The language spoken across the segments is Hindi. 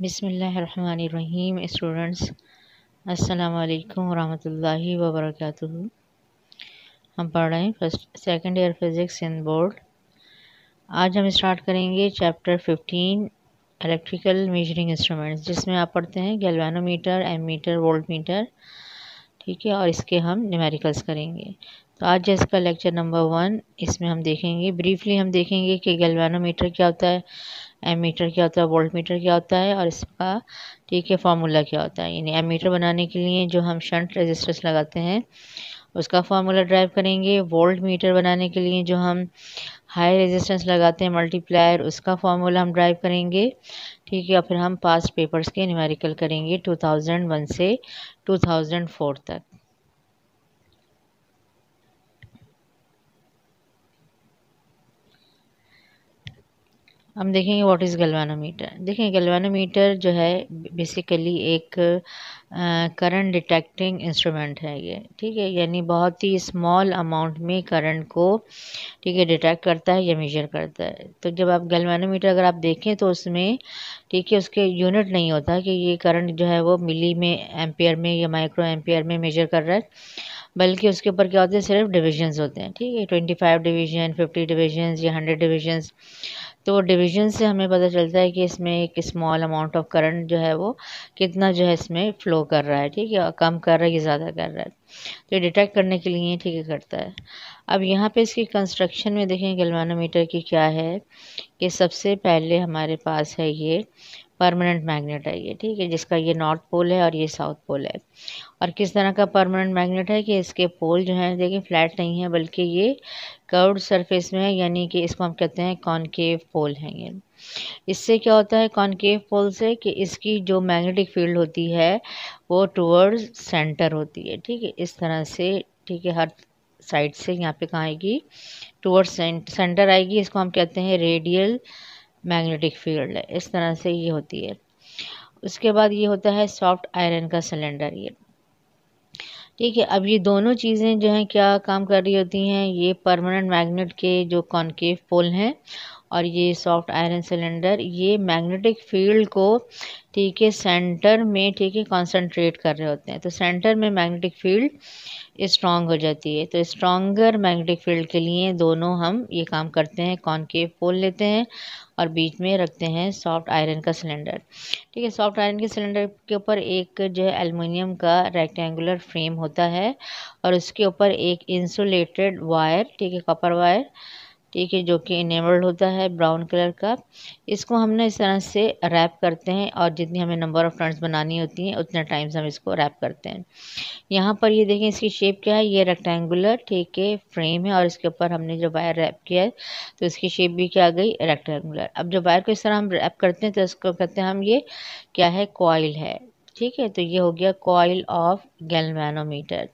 बिसमीम स्टूडेंट्स अस्सलाम वालेकुम रहमतुल्लाहि व बरकातुहू हम पढ़ रहे हैं first second year physics in board आज हम स्टार्ट करेंगे चैप्टर 15 इलेक्ट्रिकल मेजरिंग इंस्ट्रूमेंट्स जिसमें आप पढ़ते हैं मीटर एमीटर वोल्टमीटर ठीक है और इसके हम न्यूमेरिकल्स करेंगे तो आज जैसे का लेक्चर नंबर वन इसमें हम देखेंगे ब्रीफली हम देखेंगे कि गलवानोमीटर क्या होता है एमीटर क्या होता है वोल्ट मीटर क्या होता है और इसका ठीक है फार्मूला क्या होता है यानी एमीटर बनाने के लिए जो हम शंट रेजिस्टेंस लगाते हैं उसका फार्मूला ड्राइव करेंगे वोल्ट मीटर बनाने के लिए जो हम हाई रेजिस्टेंस लगाते हैं मल्टीप्लायर उसका फार्मूला हम ड्राइव करेंगे ठीक है और फिर हम पास्ट पेपर्स के न्यूमेरिकल करेंगे 2001 से 2004 तक हम देखेंगे व्हाट इज़ गलवानोमीटर देखें गलवानोमीटर जो है बेसिकली एक करंट डिटेक्टिंग इंस्ट्रूमेंट है ये ठीक है यानी बहुत ही स्मॉल अमाउंट में करंट को ठीक है डिटेक्ट करता है या मेजर करता है तो जब आप गलवानोमीटर अगर आप देखें तो उसमें ठीक है उसके यूनिट नहीं होता कि ये करंट जो है वो मिली में एम्पियर में या माइक्रो एम्पियर में मेजर कर रहा है बल्कि उसके ऊपर क्या होते हैं सिर्फ डिविजन्स होते हैं ठीक है twenty five division fifty divisions या हंड्रेड डिविजन्स तो डिवीजन से हमें पता चलता है कि इसमें एक स्मॉल अमाउंट ऑफ करंट जो है वो कितना जो है इसमें फ़्लो कर रहा है ठीक है कम कर रहा है कि ज़्यादा कर रहा है तो ये डिटेक्ट करने के लिए ठीक है करता है अब यहाँ पे इसकी कंस्ट्रक्शन में देखें गलवानोमीटर की क्या है कि सबसे पहले हमारे पास है ये परमानेंट मैग्नेट है ये ठीक है जिसका ये नॉर्थ पोल है और ये साउथ पोल है और किस तरह का परमानेंट मैग्नेट है कि इसके पोल जो हैं देखिए फ्लैट नहीं है बल्कि ये कर्व्ड सरफेस में है यानी कि इसको हम कहते हैं कॉनकेव पोल है ये इससे क्या होता है कॉनकेव पोल से कि इसकी जो मैग्नेटिक फील्ड होती है वो टूवर्ड्स सेंटर होती है ठीक है इस तरह से ठीक है हर साइड से यहाँ पे कहाँ आएगी टूवर्ड्स सेंटर आएगी इसको हम कहते हैं रेडियल मैग्नेटिक फील्ड है इस तरह से ये होती है उसके बाद ये होता है सॉफ्ट आयरन का सिलेंडर ये ठीक है अब ये दोनों चीज़ें जो हैं क्या काम कर रही होती हैं ये परमानेंट मैग्नेट के जो कॉन्केव पोल हैं और ये सॉफ्ट आयरन सिलेंडर ये मैग्नेटिक फील्ड को ठीक है सेंटर में ठीक है कंसंट्रेट कर रहे होते हैं तो सेंटर में मैग्नेटिक फील्ड स्ट्रांग हो जाती है तो स्ट्रांगर मैग्नेटिक फील्ड के लिए दोनों हम ये काम करते हैं कॉन्केव पोल लेते हैं और बीच में रखते हैं सॉफ्ट आयरन का सिलेंडर ठीक है सॉफ्ट आयरन के सिलेंडर के ऊपर एक जो है एलुमिनियम का रेक्टेंगुलर फ्रेम होता है और उसके ऊपर एक इंसुलेटेड वायर ठीक है कॉपर वायर ठीक है जो कि इनेबल्ड होता है ब्राउन कलर का इसको हम ना इस तरह से रैप करते हैं और जितनी हमें नंबर ऑफ़ फ्रंट्स बनानी होती हैं उतने टाइम्स हम इसको रैप करते हैं यहाँ पर ये देखें इसकी शेप क्या है ये रेक्टेंगुलर ठीक है फ्रेम है और इसके ऊपर हमने जो वायर रैप किया है तो इसकी शेप भी क्या आ गई रेक्टेंगुलर अब जो वायर को इस तरह हम रैप करते हैं तो इसको कहते हैं हम ये क्या है कॉयल है ठीक है तो ये हो गया कॉयल ऑफ गैलमैनोमीटर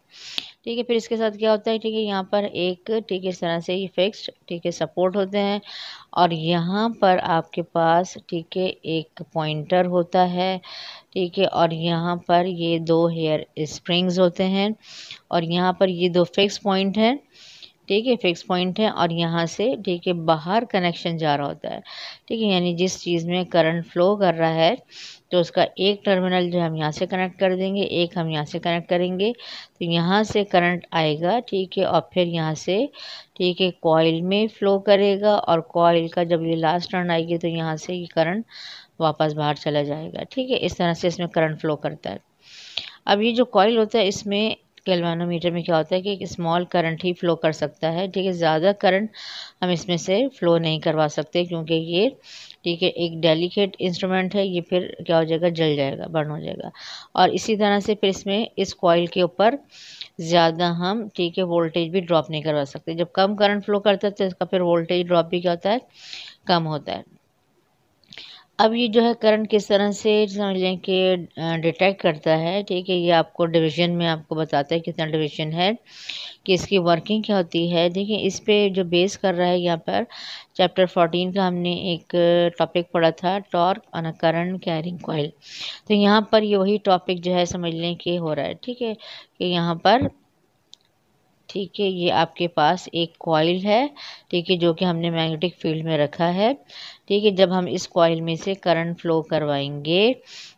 ठीक है फिर इसके साथ क्या होता है ठीक है यहाँ पर एक ठीक है इस तरह से ये फिक्स ठीक है सपोर्ट होते हैं और यहाँ पर आपके पास ठीक है एक पॉइंटर होता है ठीक है और यहाँ पर ये दो हेयर स्प्रिंग्स होते हैं और यहाँ पर ये दो फिक्स पॉइंट हैं ठीक है फिक्स पॉइंट है और यहाँ से ठीक है बाहर कनेक्शन जा रहा होता है ठीक है यानी जिस चीज़ में करंट फ्लो कर रहा है तो उसका एक टर्मिनल जो हम यहाँ से कनेक्ट कर देंगे एक हम यहाँ से कनेक्ट करेंगे तो यहाँ से करंट आएगा ठीक है और फिर यहाँ से ठीक है कॉयल में फ़्लो करेगा और कॉयल का जब ये लास्ट टर्न आएगी तो यहाँ से ये करंट वापस बाहर चला जाएगा ठीक है इस तरह से इसमें करंट फ्लो करता है अब ये जो कॉयल होता है इसमें गलवानोमीटर में क्या होता है कि एक स्मॉल करंट ही फ़्लो कर सकता है ठीक है ज़्यादा करंट हम इसमें से फ़्लो नहीं करवा सकते क्योंकि ये ठीक है एक डेलिकेट इंस्ट्रूमेंट है ये फिर क्या हो जाएगा जल जाएगा बर्न हो जाएगा और इसी तरह से फिर इसमें इस कॉयल के ऊपर ज़्यादा हम ठीक है वोल्टेज भी ड्रॉप नहीं करवा सकते जब कम करंट फ्लो करता है तो इसका फिर वोल्टेज ड्रॉप भी क्या होता है कम होता है अब ये जो है करंट किस तरह से समझ लें कि डिटेक्ट करता है ठीक है ये आपको डिवीजन में आपको बताता है कितना डिवीजन है कि इसकी वर्किंग क्या होती है देखिए इस पे जो बेस कर रहा है यहाँ पर चैप्टर फोर्टीन का हमने एक टॉपिक पढ़ा था torque on a current carrying coil तो यहाँ पर ये वही टॉपिक जो है समझ लें कि हो रहा है ठीक है कि यहाँ पर ठीक है ये आपके पास एक कॉयल है ठीक है जो कि हमने मैग्नेटिक फील्ड में रखा है ठीक है जब हम इस कॉइल में से करंट फ्लो करवाएंगे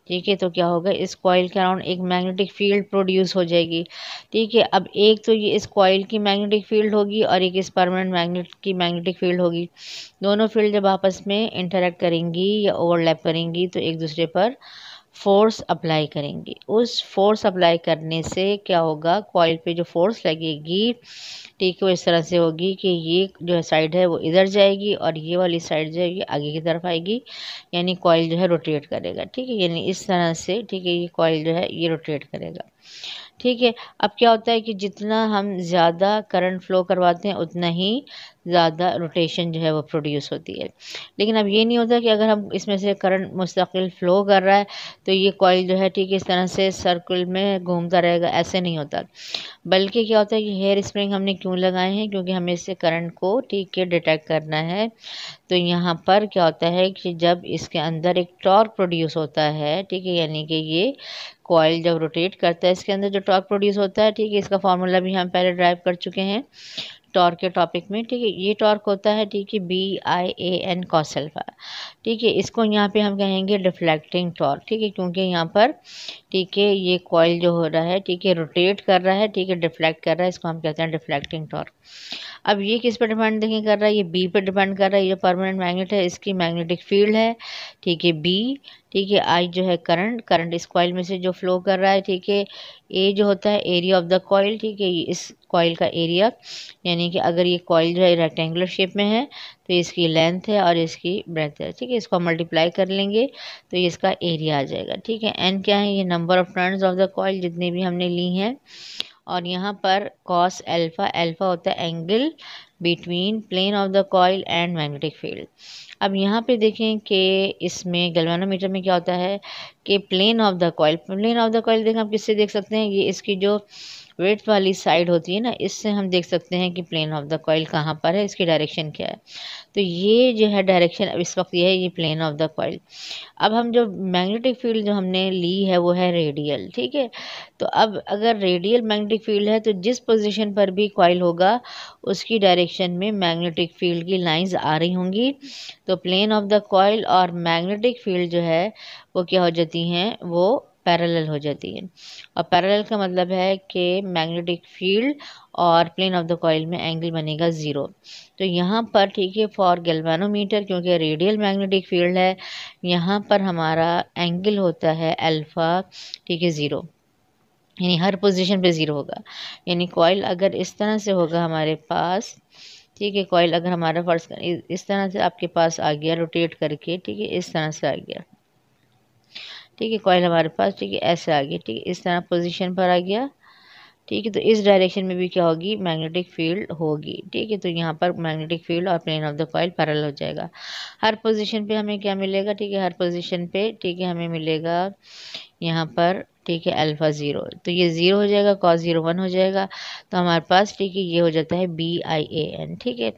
ठीक है तो क्या होगा इस कॉइल के अराउंड एक मैग्नेटिक फील्ड प्रोड्यूस हो जाएगी ठीक है अब एक तो ये इस कॉयल की मैग्नेटिक फील्ड होगी और एक इस परमानेंट मैग्नेट की मैग्नेटिक फील्ड होगी दोनों फील्ड जब आपस में इंटरेक्ट करेंगी या ओवरलैप करेंगी तो एक दूसरे पर फ़ोर्स अप्लाई करेंगे उस फोर्स अप्लाई करने से क्या होगा कॉयल पे जो फोर्स लगेगी ठीक है वो इस तरह से होगी कि ये जो साइड है वो इधर जाएगी और ये वाली साइड जो है आगे की तरफ आएगी यानी कॉइल जो है रोटेट करेगा ठीक है यानी इस तरह से ठीक है ये कॉइल जो है ये रोटेट करेगा ठीक है अब क्या होता है कि जितना हम ज़्यादा करंट फ्लो करवाते हैं उतना ही ज़्यादा रोटेशन जो है वो प्रोड्यूस होती है लेकिन अब ये नहीं होता कि अगर हम इसमें से करंट मुस्तकिल फ़्लो कर रहा है तो ये कॉयल जो है ठीक इस तरह से सर्कल में घूमता रहेगा ऐसे नहीं होता बल्कि क्या होता है कि हेयर स्प्रिंग हमने क्यों लगाए हैं क्योंकि हमें इससे करंट को ठीक है डिटेक्ट करना है तो यहाँ पर क्या होता है कि जब इसके अंदर एक टॉर्क प्रोड्यूस होता है ठीक है यानी कि ये कॉयल जब रोटेट करता है इसके अंदर जो टॉर्क प्रोड्यूस होता है ठीक है इसका फार्मूला भी हम पहले ड्राइव कर चुके हैं टॉर्क के टॉपिक में ठीक है ये टॉर्क होता है ठीक है बी आई ए एन कॉसल्फा ठीक है इसको यहाँ पे हम कहेंगे रिफ्लेक्टिंग टॉर्क ठीक है क्योंकि यहाँ पर ठीक है ये कॉयल जो हो रहा है ठीक है रोटेट कर रहा है ठीक है डिफ्लेक्ट कर रहा है इसको हम कहते हैं डिफ्लेक्टिंग टॉर्क अब ये किस पर डिपेंड देखें कर रहा है ये बी पर डिपेंड कर रहा है ये परमानेंट मैग्नेट है इसकी मैग्नेटिक फील्ड है ठीक है बी ठीक है आई जो है करंट करंट इस कॉइल में से जो फ्लो कर रहा है ठीक है ए जो होता है एरिया ऑफ द कॉइल ठीक है इस कॉयल का एरिया यानी कि अगर ये कॉयल जो है रेक्टेंगुलर शेप में है तो इसकी लेंथ है और इसकी ब्रेथ है ठीक है इसको मल्टीप्लाई कर लेंगे तो इसका एरिया आ जाएगा ठीक है एन क्या है ये number of turns of the coil जितने भी हमने ली हैं और यहाँ पर कॉस अल्फ़ा अल्फ़ा होता है angle between plane of the coil and magnetic field अब यहाँ पे देखें कि इसमें गलवानोमीटर में क्या होता है कि plane of the coil plane of the coil देखें आप किससे देख सकते हैं ये इसकी जो वेट वाली साइड होती है ना इससे हम देख सकते हैं कि प्लेन ऑफ द कॉयल कहाँ पर है इसकी डायरेक्शन क्या है तो ये जो है डायरेक्शन अब इस वक्त ये है ये प्लेन ऑफ द कॉयल अब हम जो मैग्नेटिक फील्ड जो हमने ली है वो है रेडियल ठीक है तो अब अगर रेडियल मैग्नेटिक फील्ड है तो जिस पोजिशन पर भी कॉयल होगा उसकी डायरेक्शन में मैग्नेटिक फील्ड की लाइन्स आ रही होंगी तो प्लेन ऑफ द कॉयल और मैग्नेटिक फील्ड जो है वो क्या हो जाती हैं वो पैरेलल हो जाती है और पैरेलल का मतलब है कि मैग्नेटिक फील्ड और प्लेन ऑफ द कॉइल में एंगल बनेगा ज़ीरो तो यहाँ पर ठीक है फॉर गैल्वेनोमीटर क्योंकि रेडियल मैग्नेटिक फील्ड है यहाँ पर हमारा एंगल होता है अल्फ़ा ठीक है ज़ीरो यानी हर पोजीशन पे ज़ीरो होगा यानी कॉइल अगर इस तरह से होगा हमारे पास ठीक है कॉयल अगर हमारा फर्ज इस तरह से आपके पास आ गया रोटेट करके ठीक है इस तरह से आ गया ठीक है कॉयल हमारे पास ठीक है ऐसे आ गया ठीक है इस तरह पोजीशन पर आ गया ठीक है तो इस डायरेक्शन में भी क्या होगी मैग्नेटिक फील्ड होगी ठीक है तो यहाँ पर मैग्नेटिक फील्ड और plane of the coil parallel हो जाएगा हर पोजीशन पे हमें क्या मिलेगा ठीक है हर पोजीशन पे ठीक है हमें मिलेगा यहाँ पर ठीक है अल्फ़ा ज़ीरो तो ये ज़ीरो हो जाएगा कॉस ज़ीरो वन हो जाएगा तो हमारे पास ठीक है ये हो जाता है बी आई ए एन ठीक है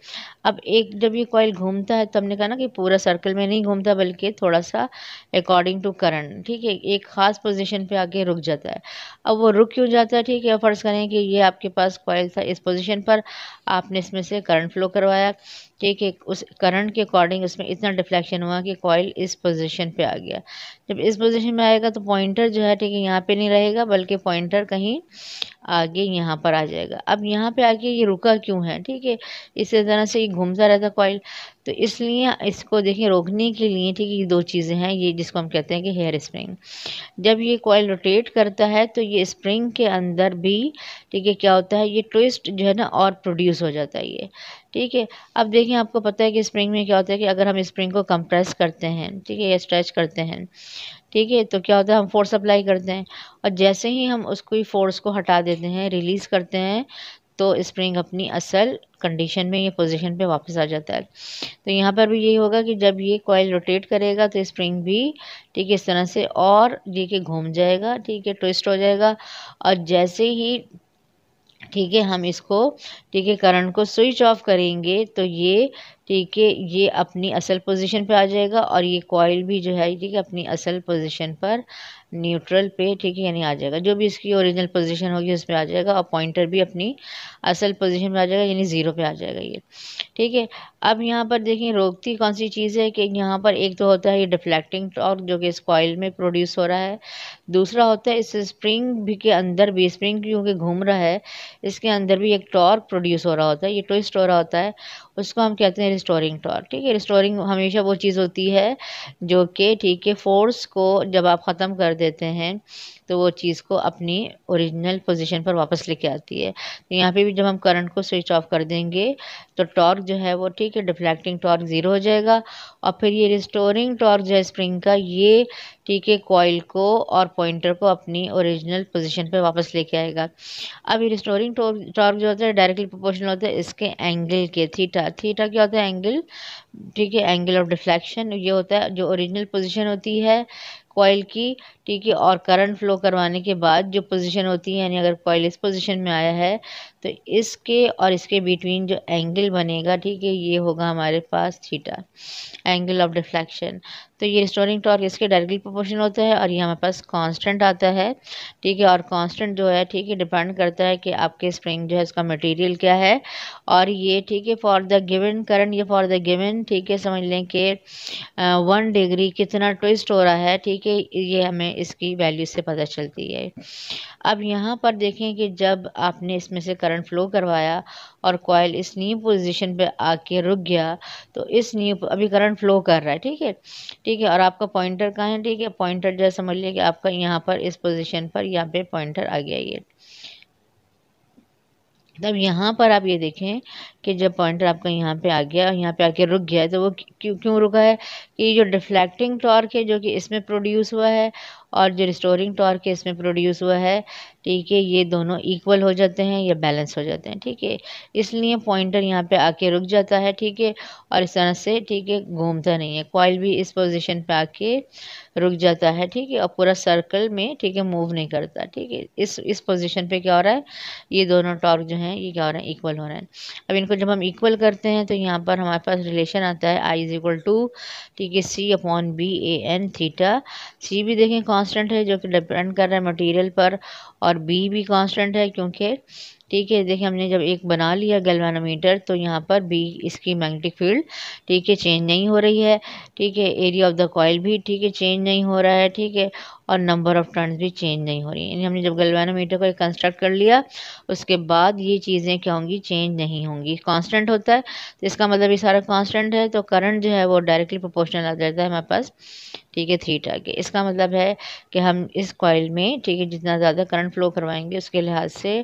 अब एक जब ये कॉयल घूमता है तो हमने कहा ना कि पूरा सर्कल में नहीं घूमता बल्कि थोड़ा सा अकॉर्डिंग टू करंट ठीक है एक ख़ास पोजीशन पे आके रुक जाता है अब वो रुक क्यों जाता है ठीक है फ़र्ज़ करें कि ये आपके पास कॉयल था इस पोजिशन पर आपने इसमें से करंट फ्लो करवाया ठीक है उस करंट के अकॉर्डिंग उसमें इतना डिफ्लेक्शन हुआ कि कॉयल इस पोजीशन पे आ गया जब इस पोजीशन में आएगा तो पॉइंटर जो है ठीक है यहाँ पे नहीं रहेगा बल्कि पॉइंटर कहीं आगे यहाँ पर आ जाएगा अब यहाँ पे आके ये रुका क्यों है ठीक है इसी तरह से ये घूमता रहता कॉयल तो इसलिए इसको देखिए रोकने के लिए ठीक है ये दो चीज़ें हैं ये जिसको हम कहते हैं कि हेयर स्प्रिंग जब ये कॉयल रोटेट करता है तो ये स्प्रिंग के अंदर भी ठीक है क्या होता है ये ट्विस्ट जो है ना और प्रोड्यूस हो जाता है ये ठीक है अब देखिए आपको पता है कि स्प्रिंग में क्या होता है कि अगर हम स्प्रिंग को कंप्रेस करते हैं ठीक है या स्ट्रेच करते हैं ठीक है तो क्या होता है हम फोर्स अप्लाई करते हैं और जैसे ही हम उसको फोर्स को हटा देते हैं रिलीज़ करते हैं तो स्प्रिंग अपनी असल कंडीशन में या पोजीशन पे वापस आ जाता है तो यहाँ पर भी यही होगा कि जब ये कॉयल रोटेट करेगा तो स्प्रिंग भी ठीक है इस तरह से और ये के घूम जाएगा ठीक है ट्विस्ट हो जाएगा और जैसे ही ठीक है हम इसको ठीक है करंट को स्विच ऑफ करेंगे तो ये ठीक है ये अपनी असल पोजीशन पर आ जाएगा और ये कॉयल भी जो है ठीक है अपनी असल पोजीशन पर न्यूट्रल पे ठीक है यानी आ जाएगा जो भी इसकी ओरिजिनल पोजीशन होगी उस पर आ जाएगा और पॉइंटर भी अपनी असल पोजीशन पे आ जाएगा यानी ज़ीरो पे आ जाएगा ये ठीक है अब यहाँ पर देखें रोकती कौन सी चीज़ है कि यहाँ पर एक तो होता है ये डिफ्लेक्टिंग टॉर्क जो कि इस कॉयल में प्रोड्यूस हो रहा है दूसरा होता है इस स्प्रिंग भी के अंदर भी स्प्रिंग क्योंकि घूम रहा है इसके अंदर भी एक टॉर्क प्रोड्यूस हो रहा होता है ये ट्विस्ट हो रहा होता है उसको हम कहते हैं रिस्टोरिंग टॉर ठीक है रिस्टोरिंग हमेशा वो चीज़ होती है जो कि ठीक है फोर्स को जब आप ख़त्म कर देते हैं तो वो चीज़ को अपनी ओरिजिनल पोजीशन पर वापस लेके आती है तो यहाँ पे भी जब हम करंट को स्विच ऑफ कर देंगे तो टॉर्क जो है वो ठीक है डिफ्लेक्टिंग टॉर्क ज़ीरो हो जाएगा और फिर ये रिस्टोरिंग टॉर्क जो है स्प्रिंग का ये ठीक है कॉयल को और पॉइंटर को अपनी ओरिजिनल पोजिशन पर वापस लेके आएगा अब ये रिस्टोरिंग टॉर्क जो होता है डायरेक्टली प्रोपोर्शनल होता है इसके एंगल के थीटा थीटा क्या होता है एंगल ठीक है एंगल ऑफ डिफ्लेक्शन ये होता है जो ओरिजिनल पोजिशन होती है कॉयल की ठीक है और करंट फ्लो करवाने के बाद जो पोजीशन होती है यानी अगर कॉयल इस पोजीशन में आया है तो इसके और इसके बिटवीन जो एंगल बनेगा ठीक है ये होगा हमारे पास थीटा एंगल ऑफ डिफ्लेक्शन तो ये रिस्टोरिंग टॉर्क इसके डायरेक्टली प्रोपोर्शन होता है और ये हमारे पास कांस्टेंट आता है ठीक है और कांस्टेंट जो है ठीक है डिपेंड करता है कि आपके स्प्रिंग जो है इसका मटेरियल क्या है और ये ठीक है फॉर द गिवन करंट ये फॉर द गिवन ठीक है समझ लें कि वन डिग्री कितना ट्विस्ट हो रहा है ठीक है ये हमें इसकी वैल्यू से पता चलती है अब यहाँ पर देखें कि जब आपने इसमें से करंट करंट फ्लो करवाया और कॉयल इस न्यू पोजीशन पे आके रुक गया तो इस न्यू अभी करंट फ्लो कर रहा है ठीक है ठीक है और आपका पॉइंटर कहाँ है ठीक है पॉइंटर जो समझ लिया कि आपका यहाँ पर इस पोजीशन पर यहाँ पे पॉइंटर आ गया ये तब यहाँ पर आप ये देखें कि जब पॉइंटर आपका यहाँ पे आ गया यहाँ पे आके रुक गया तो वो क्यों क्यों रुका है कि जो डिफ्लेक्टिंग टॉर्क है जो कि इसमें प्रोड्यूस हुआ है और जो रिस्टोरिंग टॉर्क है इसमें प्रोड्यूस हुआ है ठीक है ये दोनों इक्वल हो जाते हैं या बैलेंस हो जाते हैं ठीक है इसलिए पॉइंटर यहाँ पे आके रुक जाता है ठीक है और इस तरह से ठीक है घूमता नहीं है कॉइल भी इस पोजिशन पे आके रुक जाता है ठीक है और पूरा सर्कल में ठीक है मूव नहीं करता ठीक है इस इस पोजीशन पे क्या हो रहा है ये दोनों टॉर्क जो हैं ये क्या हो रहा है इक्वल हो रहे हैं अब इनको जब हम इक्वल करते हैं तो यहाँ पर हमारे पास रिलेशन आता है आई इज इक्वल टू ठीक है C upon B A N theta C भी देखें कॉन्स्टेंट है जो कि डिपेंड कर रहा है मटीरियल पर और और बी भी कांस्टेंट है क्योंकि ठीक है देखिए हमने जब एक बना लिया गलवानोमीटर तो यहाँ पर बी इसकी मैग्नेटिक फील्ड ठीक है चेंज नहीं हो रही है ठीक है एरिया ऑफ द कॉयल भी ठीक है चेंज नहीं हो रहा है ठीक है और नंबर ऑफ टर्न भी चेंज नहीं हो रही यानी हमने जब गलवानोमीटर को कंस्ट्रक्ट कर लिया उसके बाद ये चीज़ें क्या होंगी चेंज नहीं होंगी कांस्टेंट होता है तो इसका मतलब ये सारा कांस्टेंट है तो करंट जो है वो डायरेक्टली प्रोपोर्शनल आ जाता है हमारे पास ठीक है थीटा के इसका मतलब है कि हम इस कॉयल में ठीक है जितना ज़्यादा करंट फ्लो करवाएंगे उसके लिहाज से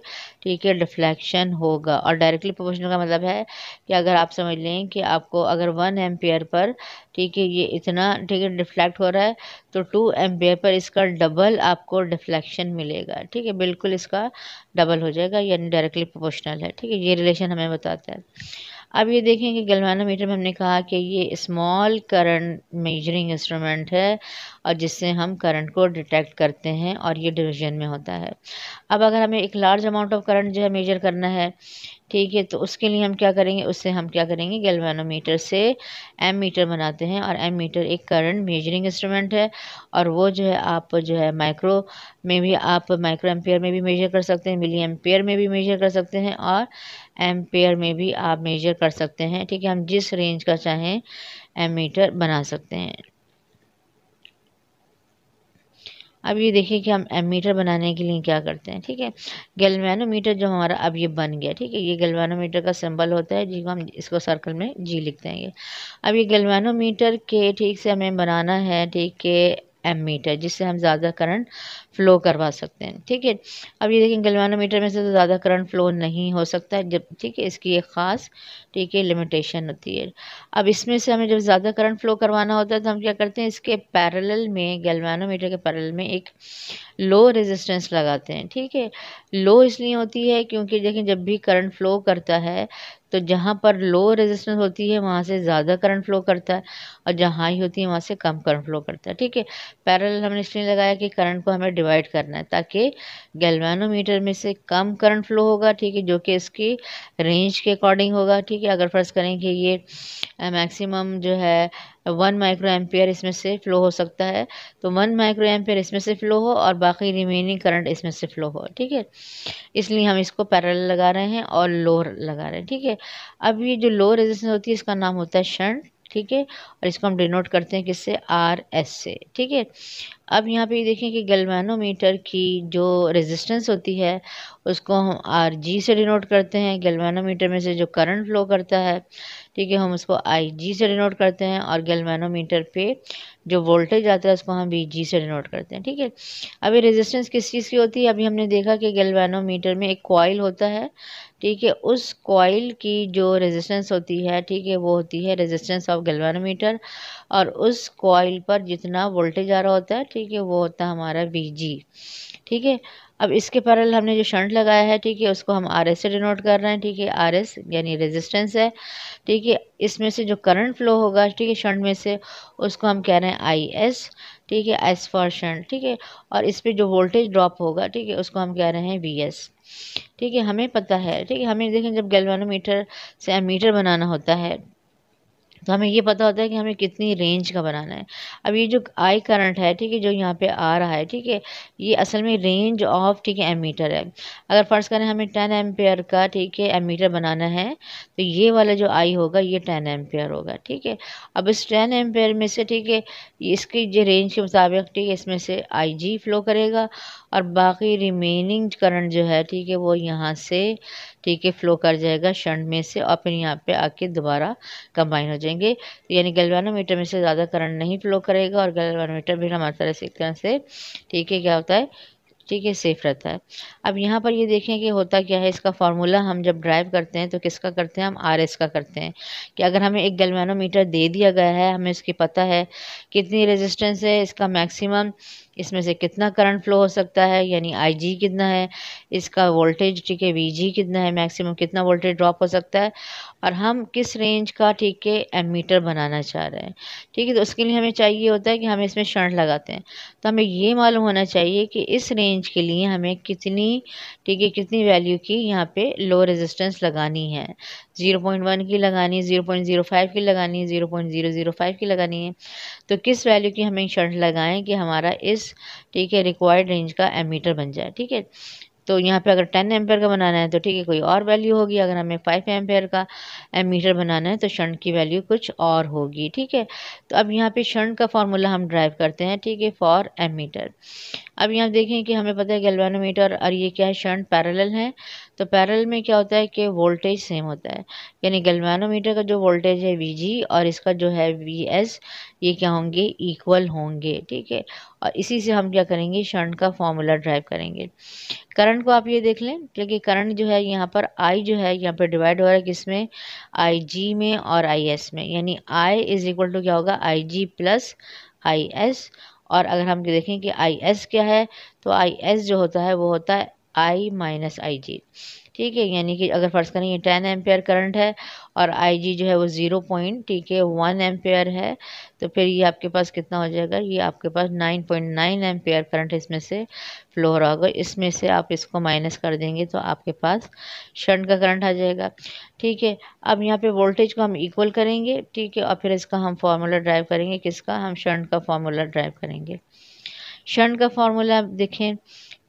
ठीक है डिफ्लेक्शन होगा और डायरेक्टली प्रोपोर्शनल का मतलब है कि अगर आप समझ लें कि आपको अगर वन एम्पेयर पर ठीक है ये इतना ठीक है डिफ्लेक्ट हो रहा है तो टू एम पर इसका डबल आपको डिफ्लेक्शन मिलेगा ठीक है बिल्कुल इसका डबल हो जाएगा यानी डायरेक्टली प्रोपोर्शनल है ठीक है ये रिलेशन हमें बताता है अब ये देखें कि गलवानोमीटर में हमने कहा कि ये स्मॉल करंट मेजरिंग इंस्ट्रूमेंट है और जिससे हम करंट को डिटेक्ट करते हैं और ये डिवीजन में होता है अब अगर हमें एक लार्ज अमाउंट ऑफ करंट जो है मेजर करना है ठीक है तो उसके लिए हम क्या करेंगे उससे हम क्या करेंगे गेलवानोमीटर से एम मीटर बनाते हैं और एम मीटर एक करंट मेजरिंग इंस्ट्रूमेंट है और वो जो है आप जो है माइक्रो में भी आप माइक्रो एम्पेयर में भी मेजर कर सकते हैं मिली एम्पेयर में भी मेजर कर सकते हैं और एम्पेयर में भी आप मेजर कर सकते हैं ठीक है हम जिस रेंज का चाहें एम मीटर बना सकते हैं अब ये देखिए कि हम एमीटर बनाने के लिए क्या करते हैं ठीक है गैल्वेनोमीटर जो हमारा अब ये बन गया ठीक है ये गैल्वेनोमीटर का सिंबल होता है जिसको हम इसको सर्कल में जी लिखते हैं ये अब ये गैल्वेनोमीटर के ठीक से हमें बनाना है ठीक है एम मीटर जिससे हम ज़्यादा करंट फ्लो करवा सकते हैं ठीक है अब ये देखें गलवानोमीटर में से तो ज़्यादा करंट फ्लो नहीं हो सकता है जब ठीक है इसकी एक ख़ास ठीक है लिमिटेशन होती है अब इसमें से हमें जब ज़्यादा करंट फ्लो करवाना होता है तो हम क्या करते हैं इसके पैरेलल में गलवानोमीटर के पैरल में एक लो रेजिस्टेंस लगाते हैं ठीक है लो इसलिए होती है क्योंकि देखें जब भी करंट फ्लो करता है तो जहाँ पर लो रेजिस्टेंस होती है वहाँ से ज़्यादा करंट फ्लो करता है और जहाँ हाई होती है वहाँ से कम करंट फ्लो करता है ठीक है पैरल हमने इसलिए लगाया कि करंट को हमें डिवाइड करना है ताकि गैल्वानोमीटर में से कम करंट फ्लो होगा ठीक है जो कि इसकी रेंज के अकॉर्डिंग होगा ठीक है अगर फर्ज करें कि ये मैक्सिमम जो है वन माइक्रो एम्पियर इसमें से फ्लो हो सकता है तो वन माइक्रो एम्पियर इसमें से फ्लो हो और बाकी रिमेनिंग करंट इसमें से फ्लो हो ठीक है इसलिए हम इसको पैरल लगा रहे हैं और लो लगा रहे हैं ठीक है अब ये जो लो रेजिस्टेंस होती है इसका नाम होता है शंट ठीक है और इसको हम डिनोट करते हैं किससे आर एस से ठीक है अब यहाँ पे देखें कि गलवानोमीटर की जो रेजिस्टेंस होती है उसको हम आर जी से डिनोट करते हैं गलवानोमीटर में से जो करंट फ्लो करता है ठीक है हम उसको आई जी से डिनोट करते हैं और गलवानोमीटर पे जो वोल्टेज आता है उसको हम बी जी से डिनोट करते हैं ठीक है अब ये रेजिस्टेंस किस चीज़ की होती है अभी हमने देखा कि गलवानोमीटर में एक कॉयल होता है ठीक है उस कॉइल की जो रेजिस्टेंस होती है ठीक है वो होती है रेजिस्टेंस ऑफ गलवानोमीटर और उस कॉइल पर जितना वोल्टेज आ रहा होता है ठीक है वो होता है हमारा वी जी ठीक है अब इसके पैरल हमने जो शंट लगाया है ठीक है उसको हम आर एस से डिनोट कर रहे हैं ठीक है आर एस यानी रेजिस्टेंस है ठीक है इसमें से जो करंट फ्लो होगा ठीक है शंट में से उसको हम कह रहे हैं आई एस ठीक है एस फॉर शंट ठीक है और इस पर जो वोल्टेज ड्रॉप होगा ठीक है उसको हम कह रहे हैं वी एस ठीक है हमें पता है ठीक है हमें देखें जब गैल्वानोमीटर से मीटर बनाना होता है तो हमें ये पता होता है कि हमें कितनी रेंज का बनाना है अब ये जो आई करंट है ठीक है जो यहाँ पे आ रहा है ठीक है ये असल में रेंज ऑफ ठीक है एमीटर है अगर फ़र्ज़ करें हमें टेन एम्पेयर का ठीक है एमीटर बनाना है तो ये वाला जो आई होगा ये टेन एम्पेयर होगा ठीक है अब इस टेन एम्पेयर में से ठीक है इसकी जो रेंज के मुताबिक ठीक है इसमें से आई जी फ्लो करेगा और बाकी रिमेनिंग करंट जो है ठीक है वो यहाँ से ठीक है फ्लो कर जाएगा शंट में से और फिर यहाँ पे आके दोबारा कंबाइन हो जाएंगे यानी गलवानोमीटर में से ज़्यादा करंट नहीं फ्लो करेगा और गलवानोमीटर भी हमारे तरह से तरह से ठीक है क्या होता है ठीक है सेफ रहता है अब यहाँ पर ये देखें कि होता क्या है इसका फार्मूला हम जब ड्राइव करते हैं तो किसका करते हैं हम आर एस का करते हैं कि अगर हमें एक गलवानोमीटर दे दिया गया है हमें इसकी पता है कितनी रेजिस्टेंस है इसका मैक्सिमम इसमें से कितना करंट फ्लो हो सकता है यानी आई कितना है इसका वोल्टेज ठीक है वी कितना है मैक्सिमम कितना वोल्टेज ड्रॉप हो सकता है और हम किस रेंज का ठीक है एमीटर बनाना चाह रहे हैं ठीक है तो उसके लिए हमें चाहिए होता है कि हम इसमें शर्ट लगाते हैं तो हमें ये मालूम होना चाहिए कि इस रेंज के लिए हमें कितनी ठीक है कितनी वैल्यू की यहाँ पे लो रेजिस्टेंस लगानी है जीरो पॉइंट वन की लगानी ज़ीरो पॉइंट ज़ीरो फाइव की लगानी zero point zero zero five की लगानी है तो किस वैल्यू की हमें शर्ट लगाएं कि हमारा इस ठीक है रिक्वायर्ड रेंज का एमीटर बन जाए ठीक है तो यहाँ पे अगर टेन एम्पेयर का बनाना है तो ठीक है कोई और वैल्यू होगी अगर हमें फाइव एम्पेयर का एमीटर बनाना है तो शर्ण की वैल्यू कुछ और होगी ठीक है तो अब यहाँ पे शर्ण का फार्मूला हम ड्राइव करते हैं ठीक है फॉर एमीटर अब यहाँ देखें कि हमें पता है गैल्वेनोमीटर और ये क्या है शंट पैरेलल है तो पैरेलल में क्या होता है कि वोल्टेज सेम होता है यानी गैल्वेनोमीटर का जो वोल्टेज है वी और इसका जो है वी ये क्या होंगे इक्वल होंगे ठीक है और इसी से हम क्या करेंगे शंट का फॉर्मूला ड्राइव करेंगे करंट को आप ये देख लें क्योंकि करंट जो है यहाँ पर आई जो है यहाँ पर डिवाइड हो रहा है किस में आई जी में और आई एस में यानी आई इज इक्वल टू क्या होगा I ji plus I S और अगर हम देखें कि आई एस क्या है तो आई एस जो होता है वो होता है आई माइनस आई जी ठीक है यानी कि अगर फ़र्ज़ करें ये टेन एम्पेयर करंट है और आईजी जो है वो ज़ीरो पॉइंट ठीक है वन एम्पेयर है तो फिर ये आपके पास कितना हो जाएगा ये आपके पास nine point nine ampere current इसमें से फ्लो हो रहा होगा इसमें से आप इसको माइनस कर देंगे तो आपके पास शंट का करंट आ जाएगा ठीक है अब यहाँ पे वोल्टेज को हम इक्वल करेंगे ठीक है और फिर इसका हम फार्मूला ड्राइव करेंगे किसका हम शंट का फार्मूला ड्राइव करेंगे शंट का फार्मूला देखें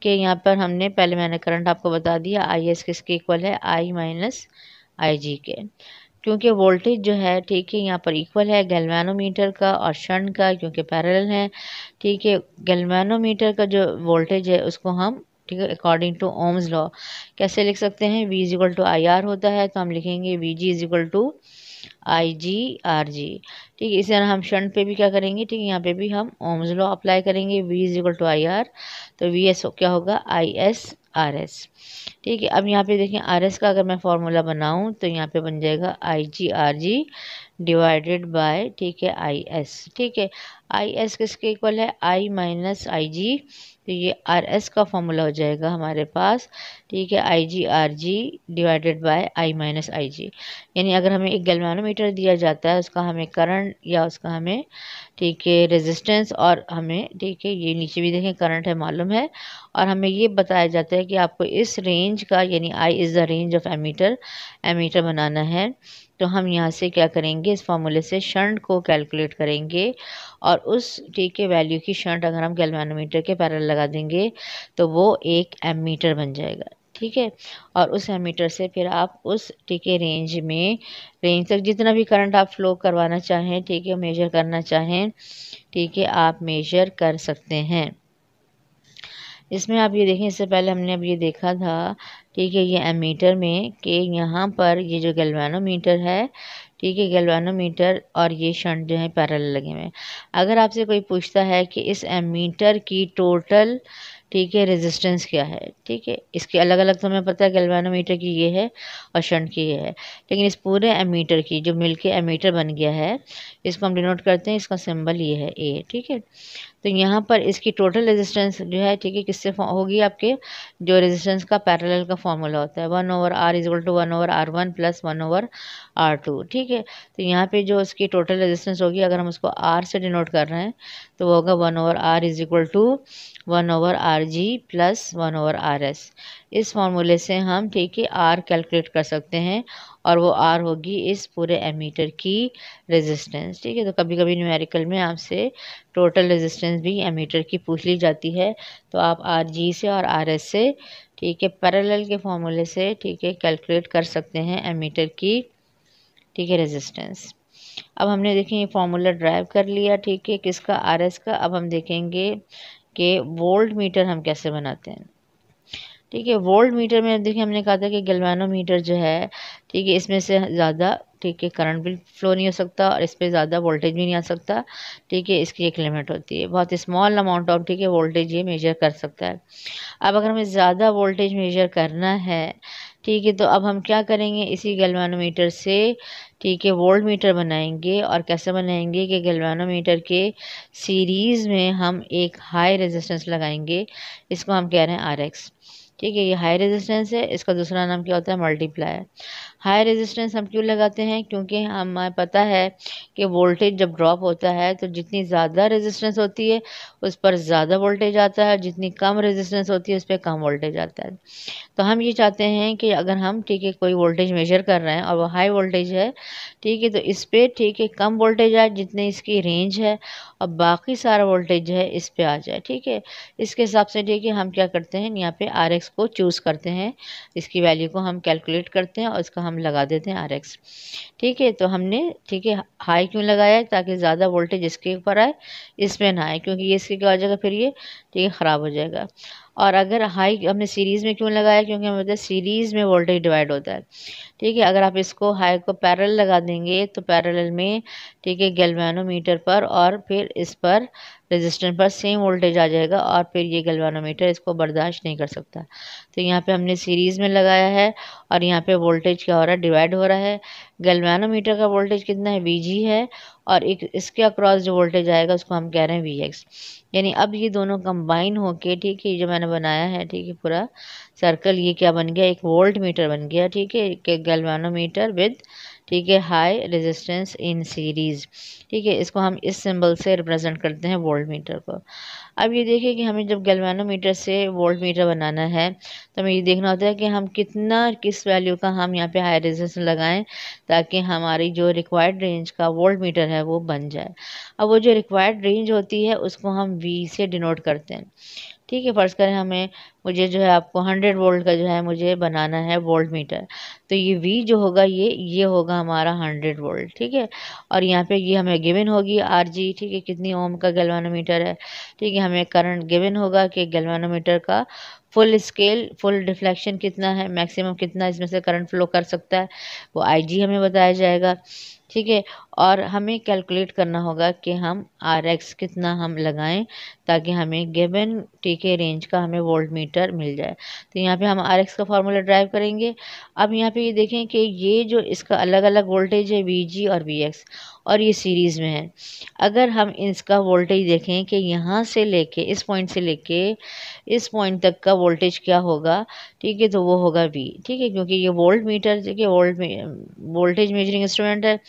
के यहाँ पर हमने पहले मैंने करंट आपको बता दिया आई एस किसके इक्वल है आई माइनस आई जी के क्योंकि वोल्टेज जो है ठीक है यहाँ पर इक्वल है गैल्वेनोमीटर का और शंट का क्योंकि पैरेलल है ठीक है गैल्वेनोमीटर का जो वोल्टेज है उसको हम ठीक है अकॉर्डिंग टू ओम्स लॉ कैसे लिख सकते हैं V is equal to I R होता है तो हम लिखेंगे V G is equal to I G R G ठीक है इसी तरह हम शंट पे भी क्या करेंगे ठीक है यहाँ पे भी हम ओम्स लॉ अप्लाई करेंगे V is equal to I R तो वी एस क्या होगा आई एस आर एस ठीक है अब यहाँ पे देखें आर एस का अगर मैं फॉर्मूला बनाऊँ तो यहाँ पे बन जाएगा I G R G divided by ठीक है आई एस ठीक है आई एस किसके इक्वल है आई माइनस आई जी तो ये आर एस का फॉर्मूला हो जाएगा हमारे पास ठीक है I G R G divided by I minus I G यानी अगर हमें एक गलमानोमीटर दिया जाता है उसका हमें करंट या उसका हमें ठीक है रेजिस्टेंस और हमें ठीक है ये नीचे भी देखें करंट है मालूम है और हमें ये बताया जाता है कि आपको इस रेंज का यानी I is the range of ammeter ammeter बनाना है तो हम यहाँ से क्या करेंगे इस फॉर्मूले से शंट को कैलकुलेट करेंगे और उस टी के वैल्यू की शर्ट अगर हम गैल्वेनोमीटर के पैरल लगा देंगे तो वो एक मीटर बन जाएगा ठीक है और उस मीटर से फिर आप उस टी के रेंज में रेंज तक जितना भी करंट आप फ्लो करवाना चाहें ठीक है मेजर करना चाहें ठीक है आप मेजर कर सकते हैं इसमें आप ये देखें इससे पहले हमने अब ये देखा था ठीक है ये एमीटर में कि यहाँ पर ये जो गलवानोमीटर है ठीक है गैल्वानोमीटर और ये शंट जो है पैरल लगे हुए हैं अगर आपसे कोई पूछता है कि इस एमीटर की टोटल ठीक है रेजिस्टेंस क्या है ठीक है इसके अलग अलग तो हमें पता है गैल्वानोमीटर की ये है और शंट की ये है लेकिन इस पूरे एमीटर की जो मिल के एमीटर बन गया है इसको हम डिनोट करते हैं इसका सिंबल ये है ए ठीक है तो यहाँ पर इसकी टोटल रेजिस्टेंस जो है ठीक है किससे होगी आपके जो रेजिस्टेंस का पैरेलल का फॉर्मूला होता है one over R is to one over R one plus one over R two ठीक है तो यहाँ पे जो उसकी टोटल रेजिस्टेंस होगी अगर हम उसको आर से डिनोट कर रहे हैं तो वो होगा one over R is equal to one over R G plus one over R S इस फॉर्मूले से हम ठीक है आर कैलकुलेट कर सकते हैं और वो आर होगी इस पूरे एमीटर की रेजिस्टेंस ठीक है तो कभी कभी न्यूमेरिकल में आपसे टोटल रेजिस्टेंस भी एमीटर की पूछ ली जाती है तो आप आर जी से और आर एस से ठीक है पैरेलल के फॉर्मूले से ठीक है कैलकुलेट कर सकते हैं एमीटर की ठीक है रेजिस्टेंस अब हमने देखें ये फार्मूला ड्राइव कर लिया ठीक है किसका आर एस का अब हम देखेंगे कि वोल्ट मीटर हम कैसे बनाते हैं ठीक है वोल्ट मीटर में देखिए हमने कहा था कि गलवानो मीटर जो है ठीक है इसमें से ज़्यादा ठीक है करंट भी फ्लो नहीं हो सकता और इस पर ज़्यादा वोल्टेज भी नहीं आ सकता ठीक है इसकी एक लिमिट होती है बहुत स्मॉल अमाउंट ऑफ ठीक है वोल्टेज ये मेजर कर सकता है अब अगर हमें ज़्यादा वोल्टेज मेजर करना है ठीक है तो अब हम क्या करेंगे इसी गलवानोमीटर से ठीक है वोल्ट मीटर बनाएंगे और कैसे बनाएंगे कि गलवानोमीटर के सीरीज़ में हम एक हाई रेजिस्टेंस लगाएंगे इसको हम कह रहे हैं आर ठीक है ये हाई रेजिस्टेंस है इसका दूसरा नाम क्या होता है मल्टीप्लायर हाई रेजिस्टेंस हम क्यों लगाते हैं क्योंकि हमें पता है कि वोल्टेज जब ड्रॉप होता है तो जितनी ज़्यादा रेजिस्टेंस होती है उस पर ज़्यादा वोल्टेज आता है जितनी कम रेजिस्टेंस होती है उस पर कम वोल्टेज आता है तो हम ये चाहते हैं कि अगर हम ठीक है कोई वोल्टेज मेजर कर रहे हैं और वो हाई वोल्टेज है ठीक है तो इस पर ठीक है कम वोल्टेज आए जितनी इसकी रेंज है अब बाकी सारा वोल्टेज है इस पे आ जाए ठीक है इसके हिसाब से ठीक है हम क्या करते हैं यहाँ पे आर एक्स को चूज़ करते हैं इसकी वैल्यू को हम कैलकुलेट करते हैं और इसका हम लगा देते हैं आर एक्स ठीक है तो हमने ठीक है हाई क्यों लगाया ताकि ज़्यादा वोल्टेज इसके ऊपर आए इसमें ना आए क्योंकि ये इसके क्या हो जाएगा फिर ये ठीक है ख़राब हो जाएगा और अगर हाई हमने सीरीज़ में क्यों लगाया क्योंकि हमें पता है सीरीज़ में वोल्टेज डिवाइड होता है ठीक है अगर आप इसको हाई को पैरल लगा देंगे तो पैरल में ठीक है गलवानोमीटर पर और फिर इस पर रेजिस्टेंस पर सेम वोल्टेज आ जाएगा और फिर ये गलवानोमीटर इसको बर्दाश्त नहीं कर सकता तो यहाँ पर हमने सीरीज़ में लगाया है और यहाँ पर वोल्टेज क्या हो रहा है डिवाइड हो रहा है गलवानोमीटर का वोल्टेज कितना है वी है और एक इसके अक्रॉस जो वोल्टेज आएगा उसको हम कह रहे हैं वी एक्स यानी अब ये दोनों कंबाइन होके ठीक है जो मैंने बनाया है ठीक है पूरा सर्कल ये क्या बन गया एक वोल्ट मीटर बन गया ठीक है एक गलवानोमीटर विद ठीक है हाई रेजिस्टेंस इन सीरीज़ ठीक है इसको हम इस सिंबल से रिप्रेजेंट करते हैं वोल्ट मीटर को अब ये देखिए कि हमें जब गैल्वेनोमीटर से वोल्ट मीटर बनाना है तो हमें ये देखना होता है कि हम कितना किस वैल्यू का हम यहाँ पे हाई रेजिस्टेंस लगाएं ताकि हमारी जो रिक्वायर्ड रेंज का वोल्ट मीटर है वो बन जाए अब वो जो रिक्वायर्ड रेंज होती है उसको हम वी से डिनोट करते हैं ठीक है फ़र्ज़ करें हमें मुझे जो है आपको हंड्रेड वोल्ट का जो है मुझे बनाना है वोल्ट मीटर तो ये वी जो होगा ये ये होगा हमारा हंड्रेड वोल्ट ठीक है और यहाँ पे ये हमें गिवन होगी आर जी ठीक है कितनी ओम का गलवानोमीटर है ठीक है हमें करंट गिवन होगा कि गलवानोमीटर का फुल स्केल फुल डिफ्लेक्शन कितना है मैक्सिमम कितना इसमें से करंट फ्लो कर सकता है वो आईजी हमें बताया जाएगा ठीक है और हमें कैलकुलेट करना होगा कि हम आर एक्स कितना हम लगाएं ताकि हमें गेबन टी के रेंज का हमें वोल्ट मीटर मिल जाए तो यहाँ पे हम आर एक्स का फार्मूला ड्राइव करेंगे अब यहाँ पे ये देखें कि ये जो इसका अलग अलग वोल्टेज है वी जी और वी एक्स और ये सीरीज़ में है अगर हम इसका वोल्टेज देखें कि यहाँ से लेके इस पॉइंट से लेके इस पॉइंट तक का वोल्टेज क्या होगा ठीक है तो वो होगा वी ठीक है क्योंकि ये वोल्ट मीटर देखिए वोल्ट वोल्टेज मेजरिंग इंस्ट्रूमेंट है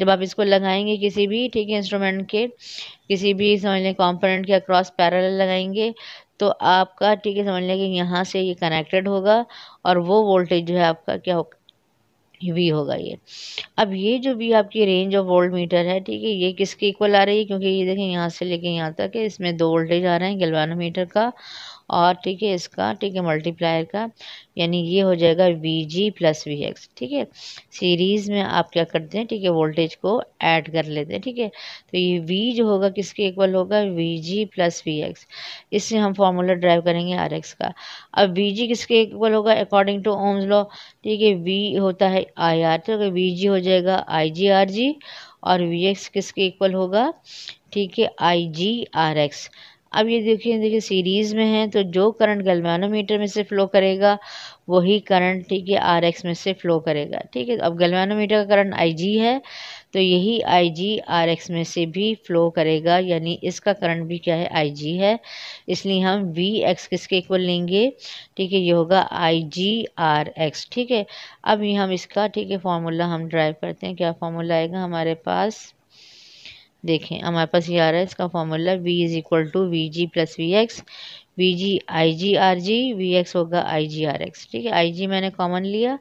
जब आप इसको इसको लगाएंगे किसी भी ठीक है इंस्ट्रूमेंट के किसी भी समझ लें कॉम्पोनेंट के अक्रॉस पैरल लगाएंगे तो आपका ठीक है समझ लें कि यहाँ से ये कनेक्टेड होगा और वो वोल्टेज जो है आपका क्या होगा वी होगा ये अब ये जो भी आपकी रेंज ऑफ वोल्ट मीटर है ठीक है ये किसके इक्वल आ रही है क्योंकि ये देखें यहाँ से लेके यहाँ तक है इसमें दो वोल्टेज आ रहे हैं गलवानोमीटर का और ठीक है इसका ठीक है मल्टीप्लायर का यानी ये हो जाएगा V G plus V X ठीक है सीरीज़ में आप क्या करते हैं ठीक है वोल्टेज को ऐड कर लेते हैं ठीक है तो ये वी जो होगा किसके इक्वल होगा V G plus V X इससे हम फॉर्मूला ड्राइव करेंगे आर एक्स का अब वी जी किसके इक्वल होगा अकॉर्डिंग टू ओम्स लॉ ठीक है वी होता है आई आर तो वी जी हो जाएगा आई जी आर जी और वी एक्स किसके इक्वल होगा ठीक है आई जी आर एक्स अब ये देखिए देखिए सीरीज़ में है तो जो करंट गलवानोमीटर में से फ़्लो करेगा वही करंट ठीक है आर एक्स में से फ़्लो करेगा ठीक है अब गलवानोमीटर का करंट आई जी है तो यही आई जी आर एक्स में से भी फ़्लो करेगा यानी इसका करंट भी क्या है आई जी है इसलिए हम वी एक्स किसके इक्वल लेंगे ठीक है ये होगा आई जी आर एक्स ठीक है अब ये हम इसका ठीक है फार्मूला हम ड्राइव करते हैं क्या फार्मूला आएगा हमारे पास देखें हमारे पास ये आ रहा है इसका formula V is equal to V G plus V X V G I G R G V X होगा आई जी आर एक्स ठीक है आई जी मैंने कॉमन लिया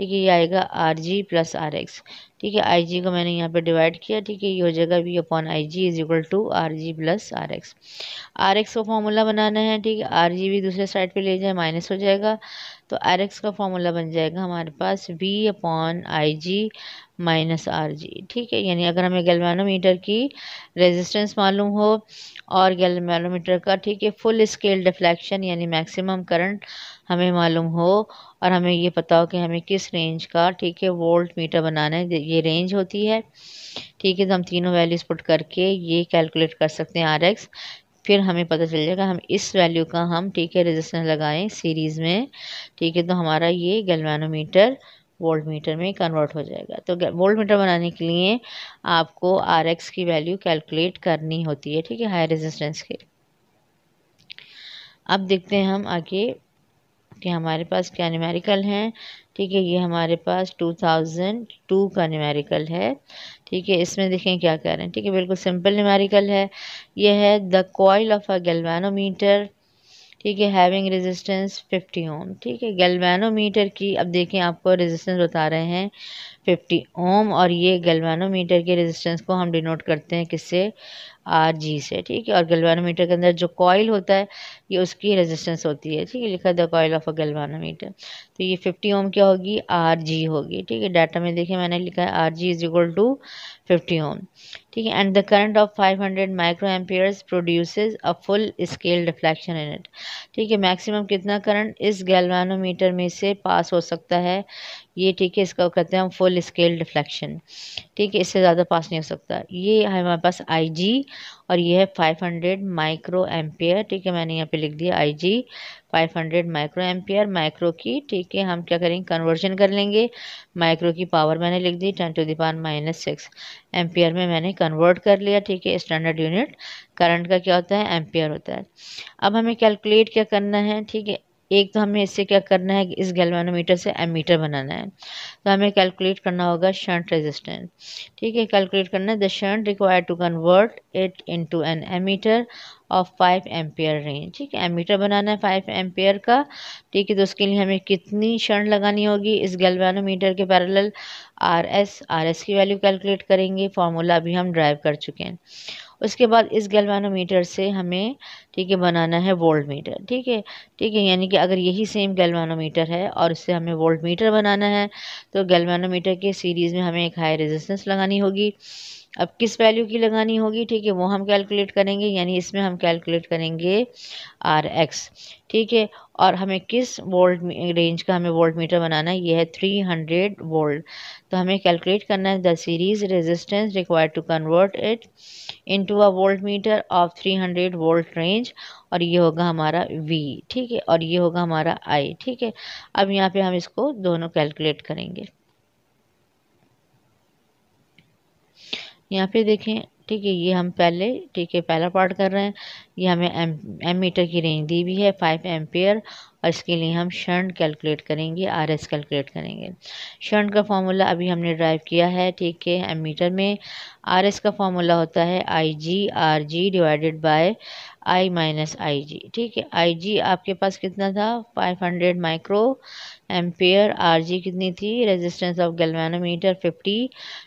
ठीक है ये आएगा R G plus R X ठीक है आई जी को मैंने यहाँ पे डिवाइड किया ठीक है ये हो जाएगा V upon I G is equal to R G plus R X R X का फॉर्मूला बनाना है ठीक है आर जी भी दूसरे साइड पे ले जाए माइनस हो जाएगा तो आर एक्स का फॉर्मूला बन जाएगा हमारे पास V upon I G minus R G ठीक है यानी अगर हमें गैलमानोमीटर की रेजिस्टेंस मालूम हो और गैल्वानोमीटर का ठीक है फुल स्केल डिफ्लेक्शन यानी मैक्सिमम करंट हमें मालूम हो और हमें ये पता हो कि हमें किस रेंज का ठीक है वोल्ट मीटर बनाना है ये रेंज होती है ठीक है तो हम तीनों वैल्यूज़ पुट करके ये कैलकुलेट कर सकते हैं आर एक्स फिर हमें पता चल जाएगा हम इस वैल्यू का हम ठीक है रेजिस्टेंस लगाएं सीरीज़ में ठीक है तो हमारा ये गलवानोमीटर वोल्ट मीटर में कन्वर्ट हो जाएगा तो वोल्ट मीटर बनाने के लिए आपको आर एक्स की वैल्यू कैलकुलेट करनी होती है ठीक है हाई रेजिस्टेंस के अब देखते हैं हम आगे कि हमारे पास क्या न्यूमेरिकल हैं ठीक है ये हमारे पास टू थाउजेंड टू का न्यूमेरिकल है ठीक है इसमें देखें क्या कह रहे हैं ठीक है बिल्कुल सिंपल न्यूमेरिकल है ये है the coil of a galvanometer ठीक है हैविंग रेजिस्टेंस 50 ओम ठीक है गैल्वेनोमीटर की अब देखें आपको रेजिस्टेंस बता रहे हैं 50 ओम और ये गलवानोमीटर के रेजिस्टेंस को हम डिनोट करते हैं किससे आर जी से ठीक है और गलवानोमीटर के अंदर जो कॉयल होता है ये उसकी रेजिस्टेंस होती है ठीक है लिखा the coil of a galvanometer तो ये 50 ओम क्या होगी आर जी होगी ठीक है डाटा में देखिए मैंने लिखा है R G is equal to fifty ohm ठीक है and the current of 500 hundred micro amperes produces a full scale reflection in it ठीक है मैक्सिमम कितना करंट इस गलवानोमीटर में से पास हो सकता है ये ठीक है इसका कहते हैं हम फुल स्केल डिफ्लेक्शन ठीक है इससे ज़्यादा पास नहीं हो सकता ये है हमारे पास आई और ये है 500 माइक्रो एम्पियर ठीक है मैंने यहाँ पे लिख दिया I G 500 micro ampere micro की ठीक है हम क्या करेंगे कन्वर्जन कर लेंगे माइक्रो की पावर मैंने लिख दी ten to the power minus six ampere में मैंने कन्वर्ट कर लिया ठीक है स्टैंडर्ड यूनिट करंट का क्या होता है एम्पियर होता है अब हमें कैलकुलेट क्या करना है ठीक है एक तो हमें इससे क्या करना है इस गैल्वेनोमीटर से एमीटर बनाना है तो हमें कैलकुलेट करना होगा शंट रेजिस्टेंस ठीक है कैलकुलेट करना है the shunt require to convert it into an ammeter of five ampere range ठीक है एमीटर बनाना है फाइव एम्पेयर का ठीक है तो उसके लिए हमें कितनी शंट लगानी होगी इस गैल्वानोमीटर के parallel R S R S की वैल्यू कैलकुलेट करेंगे फॉर्मूला अभी हम ड्राइव कर चुके हैं उसके बाद इस गैल्वानोमीटर से हमें ठीक है बनाना है वोल्ट मीटर ठीक है ठीक है यानी कि अगर यही सेम गैल्वानोमीटर है और उससे हमें वोल्ट मीटर बनाना है तो गैल्वानोमीटर के सीरीज़ में हमें एक हाई रेजिस्टेंस लगानी होगी अब किस वैल्यू की लगानी होगी ठीक है वो हम कैलकुलेट करेंगे यानी इसमें हम कैलकुलेट करेंगे आर एक्स ठीक है और हमें किस वोल्ट रेंज का हमें वोल्ट मीटर बनाना है ये है थ्री हंड्रेड वोल्ट तो हमें कैलकुलेट करना है the series resistance required to convert it into a voltmeter of 300 volt range और ये होगा हमारा V ठीक है और ये होगा हमारा I ठीक है अब यहाँ पे हम इसको दोनों कैलकुलेट करेंगे यहाँ पे देखें ठीक है ये हम पहले ठीक है पहला पार्ट कर रहे हैं ये हमें एम एम मीटर की रेंज दी हुई है फाइव एम्पेयर और इसके लिए हम शर्ण कैलकुलेट करेंगे आर एस कैलकुलेट करेंगे शर्ण का फार्मूला अभी हमने ड्राइव किया है ठीक है एमीटर में आर एस का फार्मूला होता है I G R G divided by I minus I G ठीक है आई जी आपके पास कितना था 500 माइक्रो एम्पेयर आर जी कितनी थी रेजिस्टेंस ऑफ गलवानोमीटर 50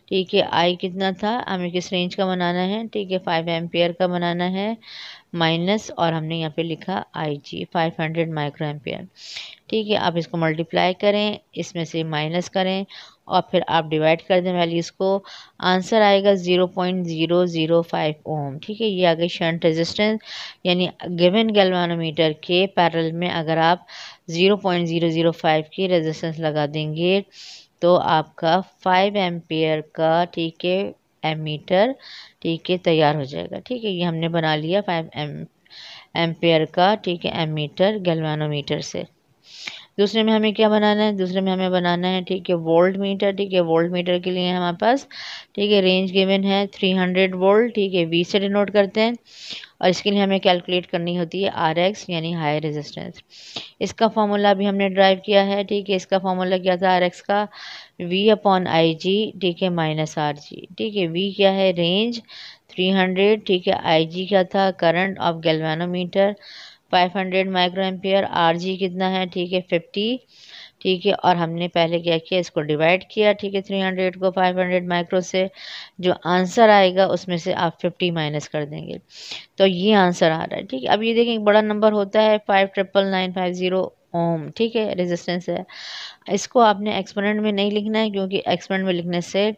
ठीक है आई कितना था हमें किस रेंज का बनाना है ठीक है 5 एम्पेयर का बनाना है माइनस और हमने यहाँ पे लिखा I G five hundred micro ampere ठीक है आप इसको मल्टीप्लाई करें इसमें से माइनस करें और फिर आप डिवाइड कर दें वैल्यूज़ को आंसर आएगा zero point zero zero five ohm ठीक है ये आगे शंट रेजिस्टेंस यानी गिवन गैल्वेनोमीटर के पैरल में अगर आप zero point zero zero five की रेजिस्टेंस लगा देंगे तो आपका फाइव एम्पियर का ठीक है एमीटर ठीक है तैयार हो जाएगा ठीक है ये हमने बना लिया फाइव एम एम्पेयर का ठीक है एमीटर गैल्वानोमीटर से दूसरे में हमें क्या बनाना है दूसरे में हमें बनाना है ठीक है वोल्ट मीटर ठीक है वोल्ट मीटर के लिए हमारे पास ठीक है रेंज गिवन है थ्री हंड्रेड वोल्ट ठीक है वी से डिनोट करते हैं और इसके लिए हमें कैलकुलेट करनी होती है आर एक्स यानी हाई रेजिस्टेंस इसका फार्मूला भी हमने ड्राइव किया है ठीक है इसका फार्मूला क्या था आर एक्स का वी अपॉन आई जी ठीक है माइनस आर जी ठीक है वी क्या है रेंज थ्री हंड्रेड ठीक है आई जी क्या था current of galvanometer five hundred micro ampere R G कितना है ठीक है फिफ्टी ठीक है और हमने पहले क्या किया इसको डिवाइड किया ठीक है थ्री हंड्रेड को फाइव हंड्रेड माइक्रो से जो आंसर आएगा उसमें से आप फिफ्टी माइनस कर देंगे तो ये आंसर आ रहा है ठीक है अब ये देखें एक बड़ा नंबर होता है five triple nine five zero ohm ठीक है रेजिस्टेंस है इसको आपने एक्सपोनेंट में नहीं लिखना है क्योंकि एक्सपोनेंट में लिखने से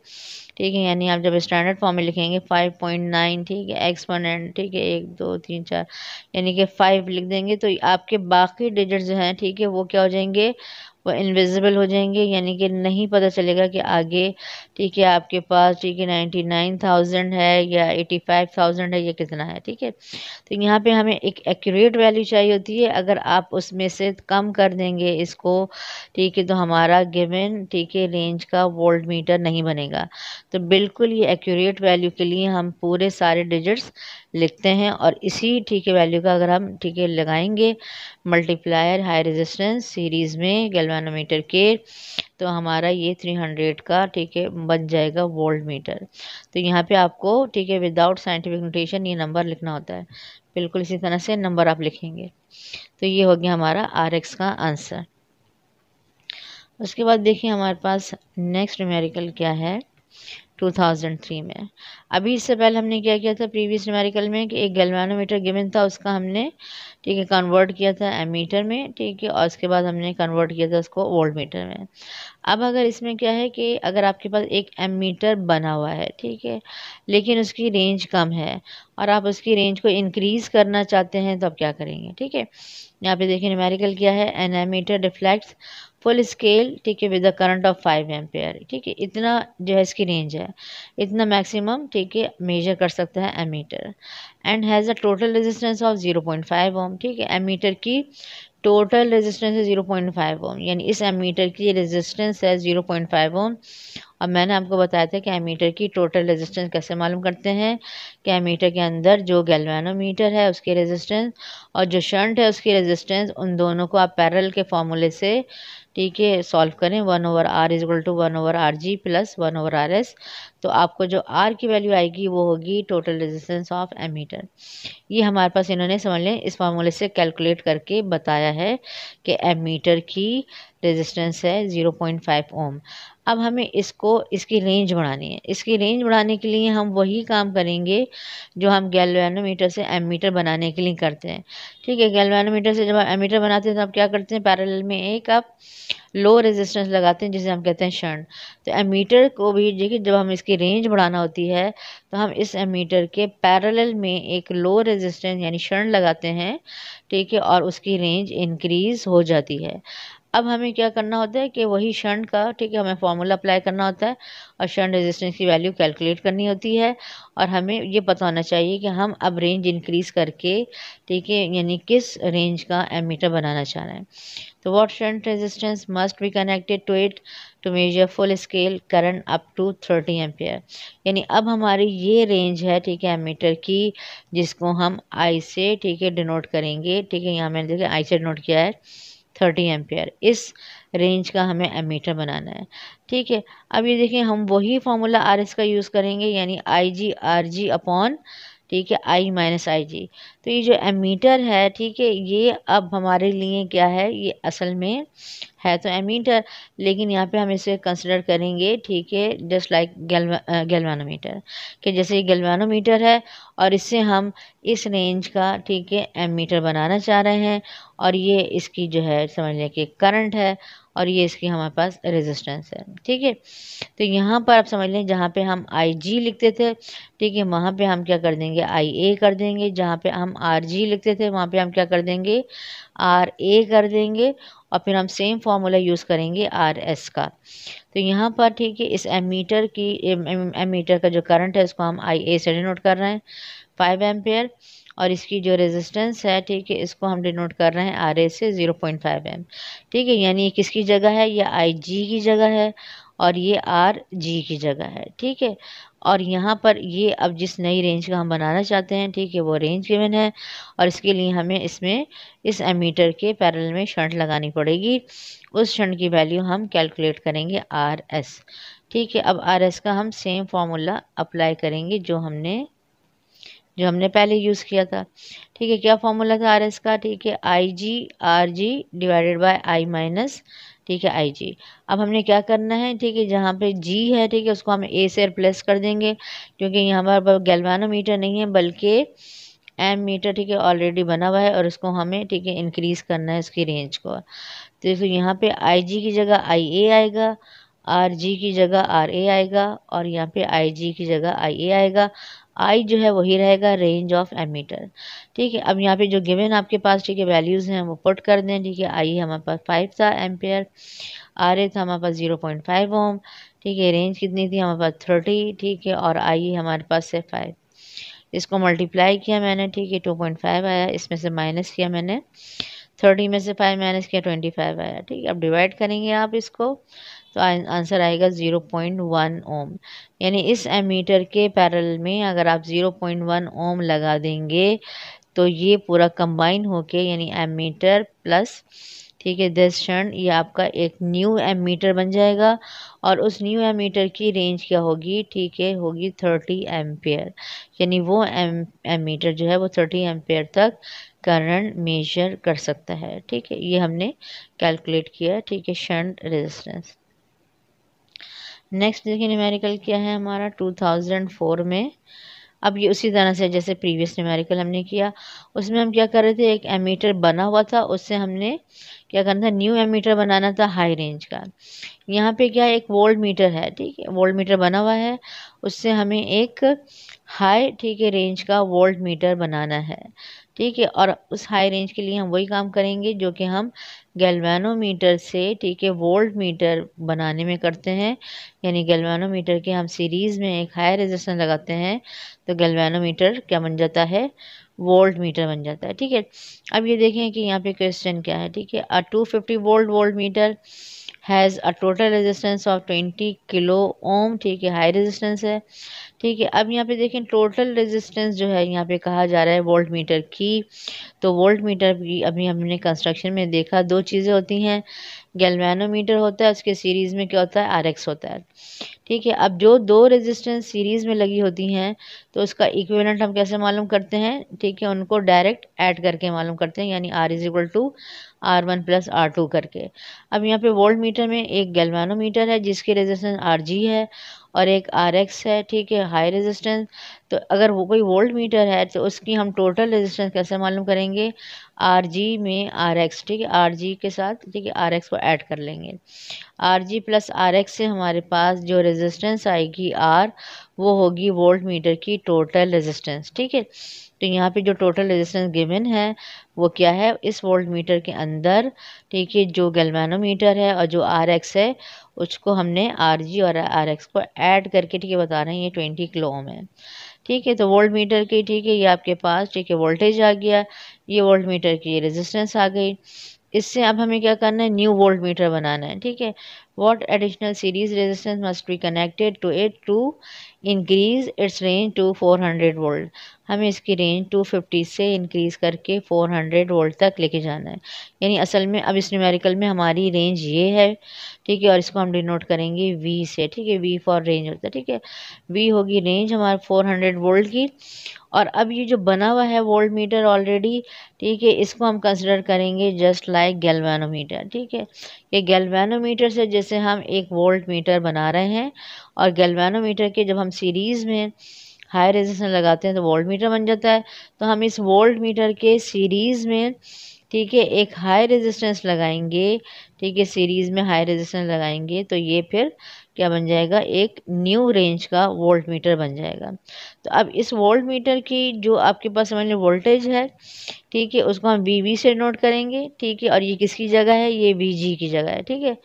ठीक है यानी आप जब स्टैंडर्ड फॉर्म में लिखेंगे फाइव पॉइंट नाइन ठीक है एक्सपोनेंट ठीक है एक दो तीन चार यानी कि फाइव लिख देंगे तो आपके बाकी डिजिट जो हैं ठीक है वो क्या हो जाएंगे वो इनविजिबल हो जाएंगे यानी कि नहीं पता चलेगा कि आगे ठीक है आपके पास ठीक है नाइन्टी नाइन थाउजेंड है या एटी फाइव थाउजेंड है या कितना है ठीक है तो यहाँ पे हमें एक एक्यूरेट वैल्यू चाहिए होती है अगर आप उसमें से कम कर देंगे इसको ठीक है तो हमारा गिवन ठीक है रेंज का वोल्ट मीटर नहीं बनेगा तो बिल्कुल ये एक्यूरेट वैल्यू के लिए हम पूरे सारे डिजिट्स लिखते हैं और इसी ठीक के वैल्यू का अगर हम टी लगाएंगे मल्टीप्लायर हाई रेजिस्टेंस सीरीज़ में गैल्वेनोमीटर के तो हमारा ये थ्री हंड्रेड का ठीक है बन जाएगा वोल्ट मीटर तो यहाँ पे आपको ठीक है विदाउट साइंटिफिक नोटेशन ये नंबर लिखना होता है बिल्कुल इसी तरह से नंबर आप लिखेंगे तो ये हो गया हमारा आर एक्स का आंसर उसके बाद देखिए हमारे पास नेक्स्ट न्यूमेरिकल क्या है 2003 में अभी इससे पहले हमने क्या किया था प्रीवियस न्यूमेरिकल में कि एक गलवानोमीटर गिवन था उसका हमने ठीक है कन्वर्ट किया था एमीटर में ठीक है और उसके बाद हमने कन्वर्ट किया था उसको वोल्ट मीटर में अब अगर इसमें क्या है कि अगर आपके पास एक एमीटर बना हुआ है ठीक है लेकिन उसकी रेंज कम है और आप उसकी रेंज को इंक्रीज़ करना चाहते हैं तो आप क्या करेंगे ठीक है यहाँ पे देखिए न्यूमेरिकल क्या है an ammeter deflects full scale ठीक है with the current of five ampere ठीक है इतना जो है इसकी रेंज है इतना मैक्सिमम ठीक है मेजर कर सकता है ammeter and has a total resistance of zero point five ohm ठीक है एमीटर की टोटल रेजिस्टेंस है जीरो पॉइंट फाइव ओम यानी इस एमीटर की रेजिस्टेंस है जीरो पॉइंट फाइव ओम और मैंने आपको बताया था कि एमीटर की टोटल रेजिस्टेंस कैसे मालूम करते हैं कि एमीटर के अंदर जो गैल्वानोमीटर है उसकी रेजिस्टेंस और जो शंट है उसकी रेजिस्टेंस उन दोनों को आप पैरल के फॉर्मूले से ठीक है सॉल्व करें one over R is equal to one over R G plus one over R S तो आपको जो आर की वैल्यू आएगी वो होगी टोटल रेजिस्टेंस ऑफ एमीटर ये हमारे पास इन्होंने समझ लें इस फार्मूले से कैलकुलेट करके बताया है कि एमीटर की रेजिस्टेंस है 0.5 ओम अब हमें इसको इसकी रेंज बढ़ानी है इसकी रेंज बढ़ाने के लिए हम वही काम करेंगे जो हम गैल्वेनोमीटर से एमीटर बनाने के लिए करते हैं ठीक है गैल्वेनोमीटर से जब आप एमीटर बनाते हैं तो आप क्या करते हैं पैरेलल में एक आप लो रेजिस्टेंस लगाते हैं जिसे हम कहते हैं शर्ण तो एमीटर को भी देखिए जब हम इसकी रेंज बढ़ाना होती है तो हम इस एमीटर के पैरेलल में एक लो रेजिस्टेंस यानी शर्ण लगाते हैं ठीक है और उसकी रेंज इंक्रीज़ हो जाती है अब हमें क्या करना होता है कि वही शंट का ठीक है हमें फार्मूला अप्लाई करना होता है और शंट रेजिस्टेंस की वैल्यू कैलकुलेट करनी होती है और हमें ये पता होना चाहिए कि हम अब रेंज इंक्रीज़ करके ठीक है यानी किस रेंज का एमीटर बनाना चाह रहे हैं तो what shunt resistance must be connected to it to measure full scale current up to thirty ampere यानी अब हमारी ये रेंज है ठीक है एमीटर की जिसको हम आई से ठीक है डिनोट करेंगे ठीक है यहाँ मैंने देखिए आई से डिनोट किया है थर्टी एम्पेयर इस रेंज का हमें एमीटर बनाना है ठीक है अब ये देखिए हम वही फार्मूला आर एस का यूज़ करेंगे यानी आई जी आर जी अपॉन ठीक है आई माइनस आई जी तो ये जो एमीटर है ठीक है ये अब हमारे लिए क्या है ये असल में है तो एमीटर लेकिन यहाँ पे हम इसे कंसिडर करेंगे ठीक है जस्ट लाइक गैलवानोमीटर कि जैसे ये गैलवानोमीटर है और इससे हम इस रेंज का ठीक है एमीटर बनाना चाह रहे हैं और ये इसकी जो है समझ लें कि करंट है और ये इसकी हमारे पास रेजिस्टेंस है ठीक है तो यहाँ पर आप समझ लें जहाँ पे हम आई जी लिखते थे ठीक है वहाँ पे हम क्या कर देंगे आई ए कर देंगे जहाँ पे हम आर जी लिखते थे वहाँ पे हम क्या कर देंगे आर ए कर देंगे और फिर हम सेम फार्मूला यूज़ करेंगे आर एस का तो यहाँ पर ठीक है इस एम की एम का जो करंट है उसको हम आई ए से डिनोट कर रहे हैं फाइव एम्पेयर और इसकी जो रेजिस्टेंस है ठीक है इसको हम डिनोट कर रहे हैं आर से ज़ीरो पॉइंट फाइव एम ठीक है यानी ये किसकी जगह है ये आई जी की जगह है और ये आर जी की जगह है ठीक है और यहाँ पर ये अब जिस नई रेंज का हम बनाना चाहते हैं ठीक है वो रेंज गिवन है और इसके लिए हमें इसमें इस एमीटर के पैरल में शंट लगानी पड़ेगी उस शंट की वैल्यू हम कैलकुलेट करेंगे आर एस ठीक है अब आर एस का हम सेम फार्मूला अप्लाई करेंगे जो हमने जो हमने पहले यूज़ किया था ठीक है क्या फॉर्मूला था आर एस का ठीक है I G R G divided by I minus ठीक है आई जी अब हमने क्या करना है ठीक है जहाँ पे जी है ठीक है उसको हम ए से रिप्लेस कर देंगे क्योंकि यहाँ पर गैल्वानोमीटर नहीं है बल्कि एम मीटर ठीक है ऑलरेडी बना हुआ है और इसको हमें ठीक है इंक्रीज़ करना है इसकी रेंज को तो इसको यहाँ पे आई जी की जगह आई ए आएगा आर जी की जगह आर ए आएगा और यहाँ पे आई जी की जगह आई ए आएगा आई जो है वही रहेगा रेंज ऑफ एमीटर ठीक है अब यहाँ पे जो गिवन आपके पास ठीक है वैल्यूज़ हैं वो पुट कर दें ठीक है आई हमारे पास फाइव था एम्पेयर आर ए था हमारे पास ज़ीरो पॉइंट फाइव ओम ठीक है रेंज कितनी थी हमारे पास थर्टी ठीक है और आई हमारे पास से फाइव इसको मल्टीप्लाई किया मैंने ठीक है टू पॉइंट फाइव आया इसमें से माइनस किया मैंने थर्टी में से फाइव माइनस किया ट्वेंटी फाइव आया ठीक है अब डिवाइड करेंगे आप इसको तो आंसर आएगा ज़ीरो पॉइंट वन ओम यानी इस एमीटर के पैरल में अगर आप ज़ीरो पॉइंट वन ओम लगा देंगे तो ये पूरा कंबाइन होके यानी एमीटर प्लस ठीक है दस क्षण ये आपका एक न्यू एमीटर बन जाएगा और उस न्यू एमीटर की रेंज क्या होगी ठीक है होगी थर्टी एम्पेयर यानी वो एम एमीटर जो है वो थर्टी एम्पेयर तक करंट मेजर कर सकता है ठीक है ये हमने कैलकुलेट किया ठीक है शंट रेजिस्टेंस नेक्स्ट देखिए न्यूमेरिकल क्या है हमारा 2004 में अब ये उसी तरह से जैसे प्रीवियस न्यूमेरिकल हमने किया उसमें हम क्या कर रहे थे एक एमीटर बना हुआ था उससे हमने क्या करना था न्यू एमीटर बनाना था हाई रेंज का यहाँ पे क्या एक वोल्ट मीटर है ठीक है वोल्ट मीटर बना हुआ है उससे हमें एक हाई ठीक है रेंज का वोल्ट मीटर बनाना है ठीक है और उस हाई रेंज के लिए हम वही काम करेंगे जो कि हम गैल्वानोमीटर से ठीक है वोल्ट मीटर बनाने में करते हैं यानी गैल्वानोमीटर के हम सीरीज़ में एक हाई रेजिस्टेंस लगाते हैं तो गैल्वानोमीटर क्या बन जाता है वोल्ट मीटर बन जाता है ठीक है अब ये देखें कि यहाँ पे क्वेश्चन क्या है ठीक है a two fifty volt volt meter has a total resistance of twenty kilo ohm ठीक है हाई रेजिस्टेंस है ठीक है अब यहाँ पे देखें टोटल रेजिस्टेंस जो है यहाँ पे कहा जा रहा है वोल्ट मीटर की तो वोल्ट मीटर की अभी हमने कंस्ट्रक्शन में देखा दो चीज़ें होती हैं गैल्वेनोमीटर होता है उसके सीरीज़ में क्या होता है एक्स होता है ठीक है अब जो दो रेजिस्टेंस सीरीज़ में लगी होती हैं तो उसका इक्विवेलेंट हम कैसे मालूम करते हैं ठीक है उनको डायरेक्ट ऐड करके मालूम करते हैं यानी R is equal to R one plus R two करके अब यहाँ पे वोल्ट मीटर में एक गैल्वेनोमीटर है जिसकी रेजिस्टेंस आर जी है और एक आर एक्स है ठीक है हाई रेजिस्टेंस तो अगर वो कोई वोल्ट मीटर है तो उसकी हम टोटल रेजिस्टेंस कैसे मालूम करेंगे आर जी में आर एक्स ठीक है आर जी के साथ ठीक है आर एक्स को ऐड कर लेंगे R G plus R X से हमारे पास जो रेजिस्टेंस आएगी आर वो होगी वोल्ट मीटर की टोटल रेजिस्टेंस ठीक है तो यहाँ पे जो टोटल रेजिस्टेंस गिवन है वो क्या है इस वोल्ट मीटर के अंदर ठीक है जो गलवानोमीटर है और जो आर एक्स है उसको हमने आर जी और आर एक्स को ऐड करके ठीक है बता रहे हैं ये ट्वेंटी किलो ओम है ठीक है तो वोल्ट मीटर की ठीक है ये आपके पास ठीक है वोल्टेज आ गया ये वोल्ट मीटर की रेजिस्टेंस आ गई इससे अब हमें क्या करना है न्यू वोल्ट मीटर बनाना है ठीक है what additional series resistance must be connected to it to increase its range to 400 volt हमें इसकी रेंज 250 से इंक्रीज़ करके 400 वोल्ट तक लेके जाना है यानी असल में अब इस न्यूमेरिकल में हमारी रेंज ये है ठीक है और इसको हम डिनोट करेंगे वी से ठीक है वी फॉर रेंज होता है ठीक है वी होगी रेंज हमारे 400 वोल्ट की और अब ये जो बना हुआ है वोल्ट मीटर ऑलरेडी ठीक है इसको हम कंसिडर करेंगे जस्ट लाइक गैल्वानोमीटर ठीक है ये गैल्वानोमीटर से जैसे हम एक वोल्ट मीटर बना रहे हैं और गैल्वानोमीटर के जब हम सीरीज़ में हाई रेजिस्टेंस लगाते हैं तो वोल्ट मीटर बन जाता है तो हम इस वोल्ट मीटर के सीरीज़ में ठीक है एक हाई रेजिस्टेंस लगाएंगे ठीक है सीरीज़ में हाई रेजिस्टेंस लगाएंगे तो ये फिर क्या बन जाएगा एक न्यू रेंज का वोल्ट मीटर बन जाएगा तो अब इस वोल्ट मीटर की जो आपके पास समझ लें वोल्टेज है ठीक है उसको हम वी से नोट करेंगे ठीक है और ये किसकी जगह है ये वी की जगह है ठीक है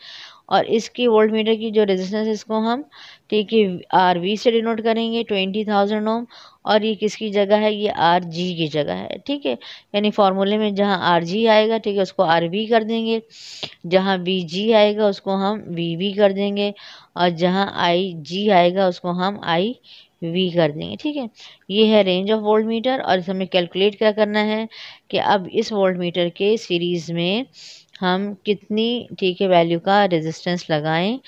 और इसकी वोल्ट मीटर की जो रेजिस्टेंस है इसको हम ठीक है आर वी से डिनोट करेंगे ट्वेंटी थाउजेंड ओम और ये किसकी जगह है ये आर जी की जगह है ठीक है यानी फार्मूले में जहाँ आर जी आएगा ठीक है उसको आर वी कर देंगे जहाँ बी जी आएगा उसको हम वी वी कर देंगे और जहाँ आई जी आएगा उसको हम आई वी कर देंगे ठीक है ये है रेंज ऑफ वोल्ट मीटर और इस हमें कैलकुलेट क्या करना है कि अब इस वोल्ट मीटर के सीरीज़ में हम कितनी ठीक है वैल्यू का रेजिस्टेंस लगाएं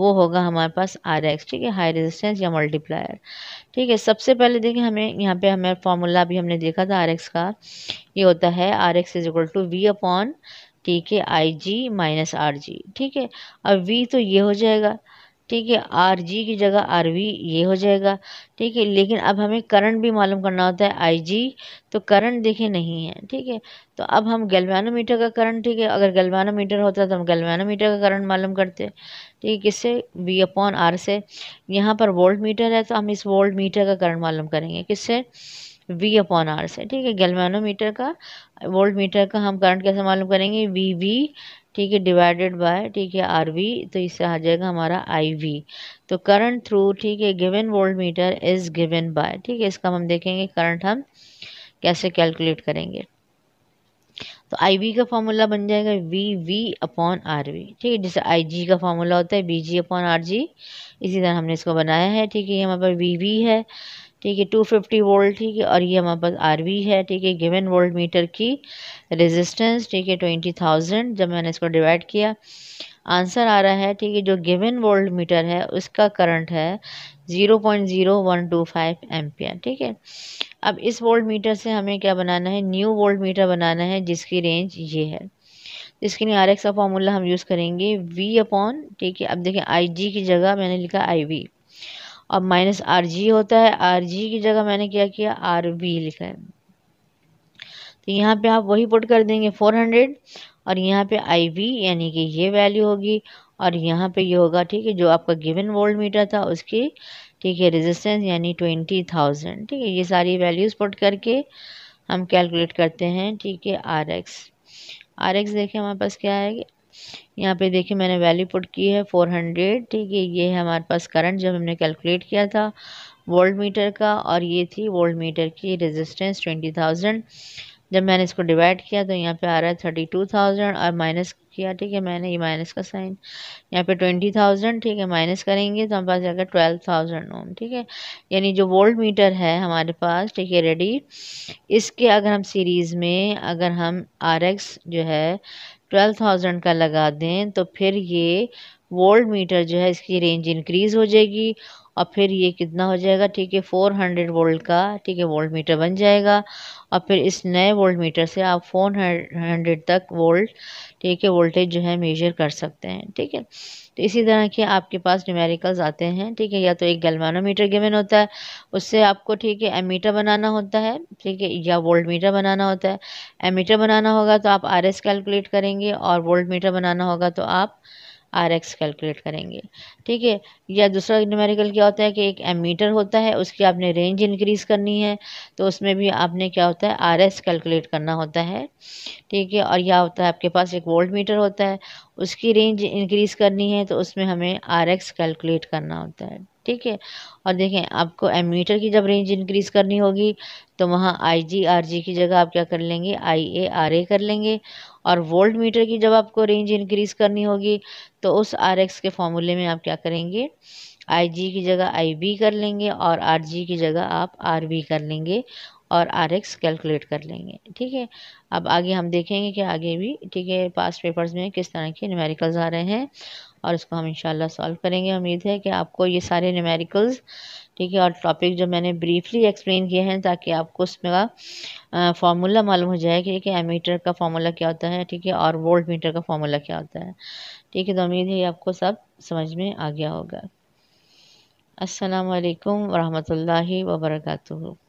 वो होगा हमारे पास आर एक्स ठीक है हाई रेजिस्टेंस या मल्टीप्लायर ठीक है सबसे पहले देखें हमें यहाँ पे हमें फॉर्मूला भी हमने देखा था आर एक्स का ये होता है R X is equal to V upon ठीक है I G minus R G ठीक है अब वी तो ये हो जाएगा ठीक है आर जी की जगह आर वी ये हो जाएगा ठीक है लेकिन अब हमें करंट भी मालूम करना होता है आई जी तो करंट देखे नहीं है ठीक है तो अब हम गैल्वेनोमीटर का करंट ठीक है अगर गैल्वेनोमीटर होता तो हम गैल्वेनोमीटर का करंट मालूम करते ठीक है किससे वी अपॉन आर से यहाँ पर वोल्ट मीटर है तो हम इस वोल्ट मीटर का करंट मालूम करेंगे किससे वी अपॉन आर से ठीक है गैल्वेनोमीटर का वोल्ट मीटर का हम करंट कैसे मालूम करेंगे वी वी ठीक है डिवाइडेड बाय ठीक है आर वी तो इससे आ जाएगा हमारा आई वी तो करंट थ्रू ठीक है given volt meter is given by ठीक है इसका हम देखेंगे करंट हम कैसे कैलकुलेट करेंगे तो आई वी का फॉर्मूला बन जाएगा V V upon R V ठीक है जैसे आई जी का फॉर्मूला होता है B G upon R G इसी तरह हमने इसको बनाया है ठीक है ये हमारे पास वी वी है ठीक है टू फिफ्टी वोल्ट ठीक है और ये हमारे पास वी है ठीक है गिवन वोल्ट मीटर की रेजिस्टेंस ठीक है ट्वेंटी थाउजेंड जब मैंने इसको डिवाइड किया आंसर आ रहा है ठीक है जो गिवन वोल्ट मीटर है उसका करंट है zero zero point one two five ampere ठीक है अब इस वोल्ट मीटर से हमें क्या बनाना है न्यू वोल्ट मीटर बनाना है जिसकी रेंज ये है इसके लिए आर एक्स का फॉर्मूला हम यूज़ करेंगे वी अपॉन ठीक है अब देखिए आई जी की जगह मैंने लिखा आई वी और माइनस आर जी होता है आर जी की जगह मैंने क्या किया आर वी लिखा है तो यहाँ पे आप वही पुट कर देंगे फोर हंड्रेड और यहाँ पे आई वी यानी कि ये वैल्यू होगी और यहाँ पे ये होगा ठीक है जो आपका गिवन वोल्ट मीटर था उसकी ठीक है रेजिस्टेंस यानी ट्वेंटी थाउजेंड ठीक है ये सारी वैल्यूज़ पुट करके हम कैलकुलेट करते हैं ठीक है आर एक्स आर एक्स देखें हमारे पास क्या है यहाँ पे देखिए मैंने वैल्यू पुट की है 400 ठीक है ये है हमारे पास करंट जब हमने कैलकुलेट किया था वोल्ट मीटर का और ये थी वोल्ट मीटर की रेजिस्टेंस 20,000 जब मैंने इसको डिवाइड किया तो यहाँ पे आ रहा है थर्टी टू थाउजेंड और माइनस किया ठीक है मैंने ये माइनस का साइन यहाँ पे ट्वेंटी थाउजेंड ठीक है माइनस करेंगे तो हमारे पास जाकर ट्वेल्व थाउजेंड ओम ठीक है यानी जो वोल्ट मीटर है हमारे पास ठीक है रेडी इसके अगर हम सीरीज़ में अगर हम आर एक्स जो है ट्वेल्व थाउजेंड का लगा दें तो फिर ये वोल्ट मीटर जो है इसकी रेंज इंक्रीज़ हो जाएगी और फिर ये कितना हो जाएगा ठीक है फोर हंड्रेड वोल्ट का ठीक है वोल्ट मीटर बन जाएगा और फिर इस नए वोल्ट मीटर से आप फोर हंड्रेड तक वोल्ट ठीक है वोल्टेज जो है मेजर कर सकते हैं ठीक है तो इसी तरह के आपके पास न्यूमेरिकल्स आते हैं ठीक है या तो एक गलमानोमीटर गिवन होता है उससे आपको ठीक है एमीटर बनाना होता है ठीक है या वोल्ट मीटर बनाना होता है एमीटर बनाना होगा तो आप आर एस कैलकुलेट करेंगे और वोल्ट मीटर बनाना होगा तो आप आर एक्स कैलकुलेट करेंगे ठीक है या दूसरा न्यूमेरिकल क्या होता है कि एक एमीटर होता है उसकी आपने रेंज इंक्रीज़ करनी है तो उसमें भी आपने क्या होता है आर एस कैलकुलेट करना होता है ठीक है और यह होता है आपके पास एक वोल्ट मीटर होता है उसकी रेंज इंक्रीज़ करनी है तो उसमें हमें आर एक्स कैलकुलेट करना होता है ठीक है और देखें आपको एमीटर की जब रेंज इंक्रीज़ करनी होगी तो वहाँ आई जी आर जी की जगह आप क्या कर लेंगे आई ए आर ए कर लेंगे और वोल्ट मीटर की जब आपको रेंज इंक्रीज़ करनी होगी तो उस आर एक्स के फॉर्मूले में आप क्या करेंगे आई जी की जगह आई बी कर लेंगे और आर जी की जगह आप आर बी कर लेंगे और आर एक्स कैलकुलेट कर लेंगे ठीक है अब आगे हम देखेंगे कि आगे भी ठीक है पास्ट पेपर्स में किस तरह के न्यूमेरिकल्स आ रहे हैं और इसको हम इंशाल्लाह सॉल्व करेंगे उम्मीद है कि आपको ये सारे न्यूमेरिकल्स ठीक है और टॉपिक जो मैंने ब्रीफली एक्सप्लेन किए हैं ताकि आपको उसमें फार्मूला मालूम हो जाए कि एमीटर का फार्मूला क्या होता है ठीक है और वोल्ट मीटर का फार्मूला क्या होता है ठीक है तो उम्मीद है आपको सब समझ में आ गया होगा असलकम वरहमल वर्का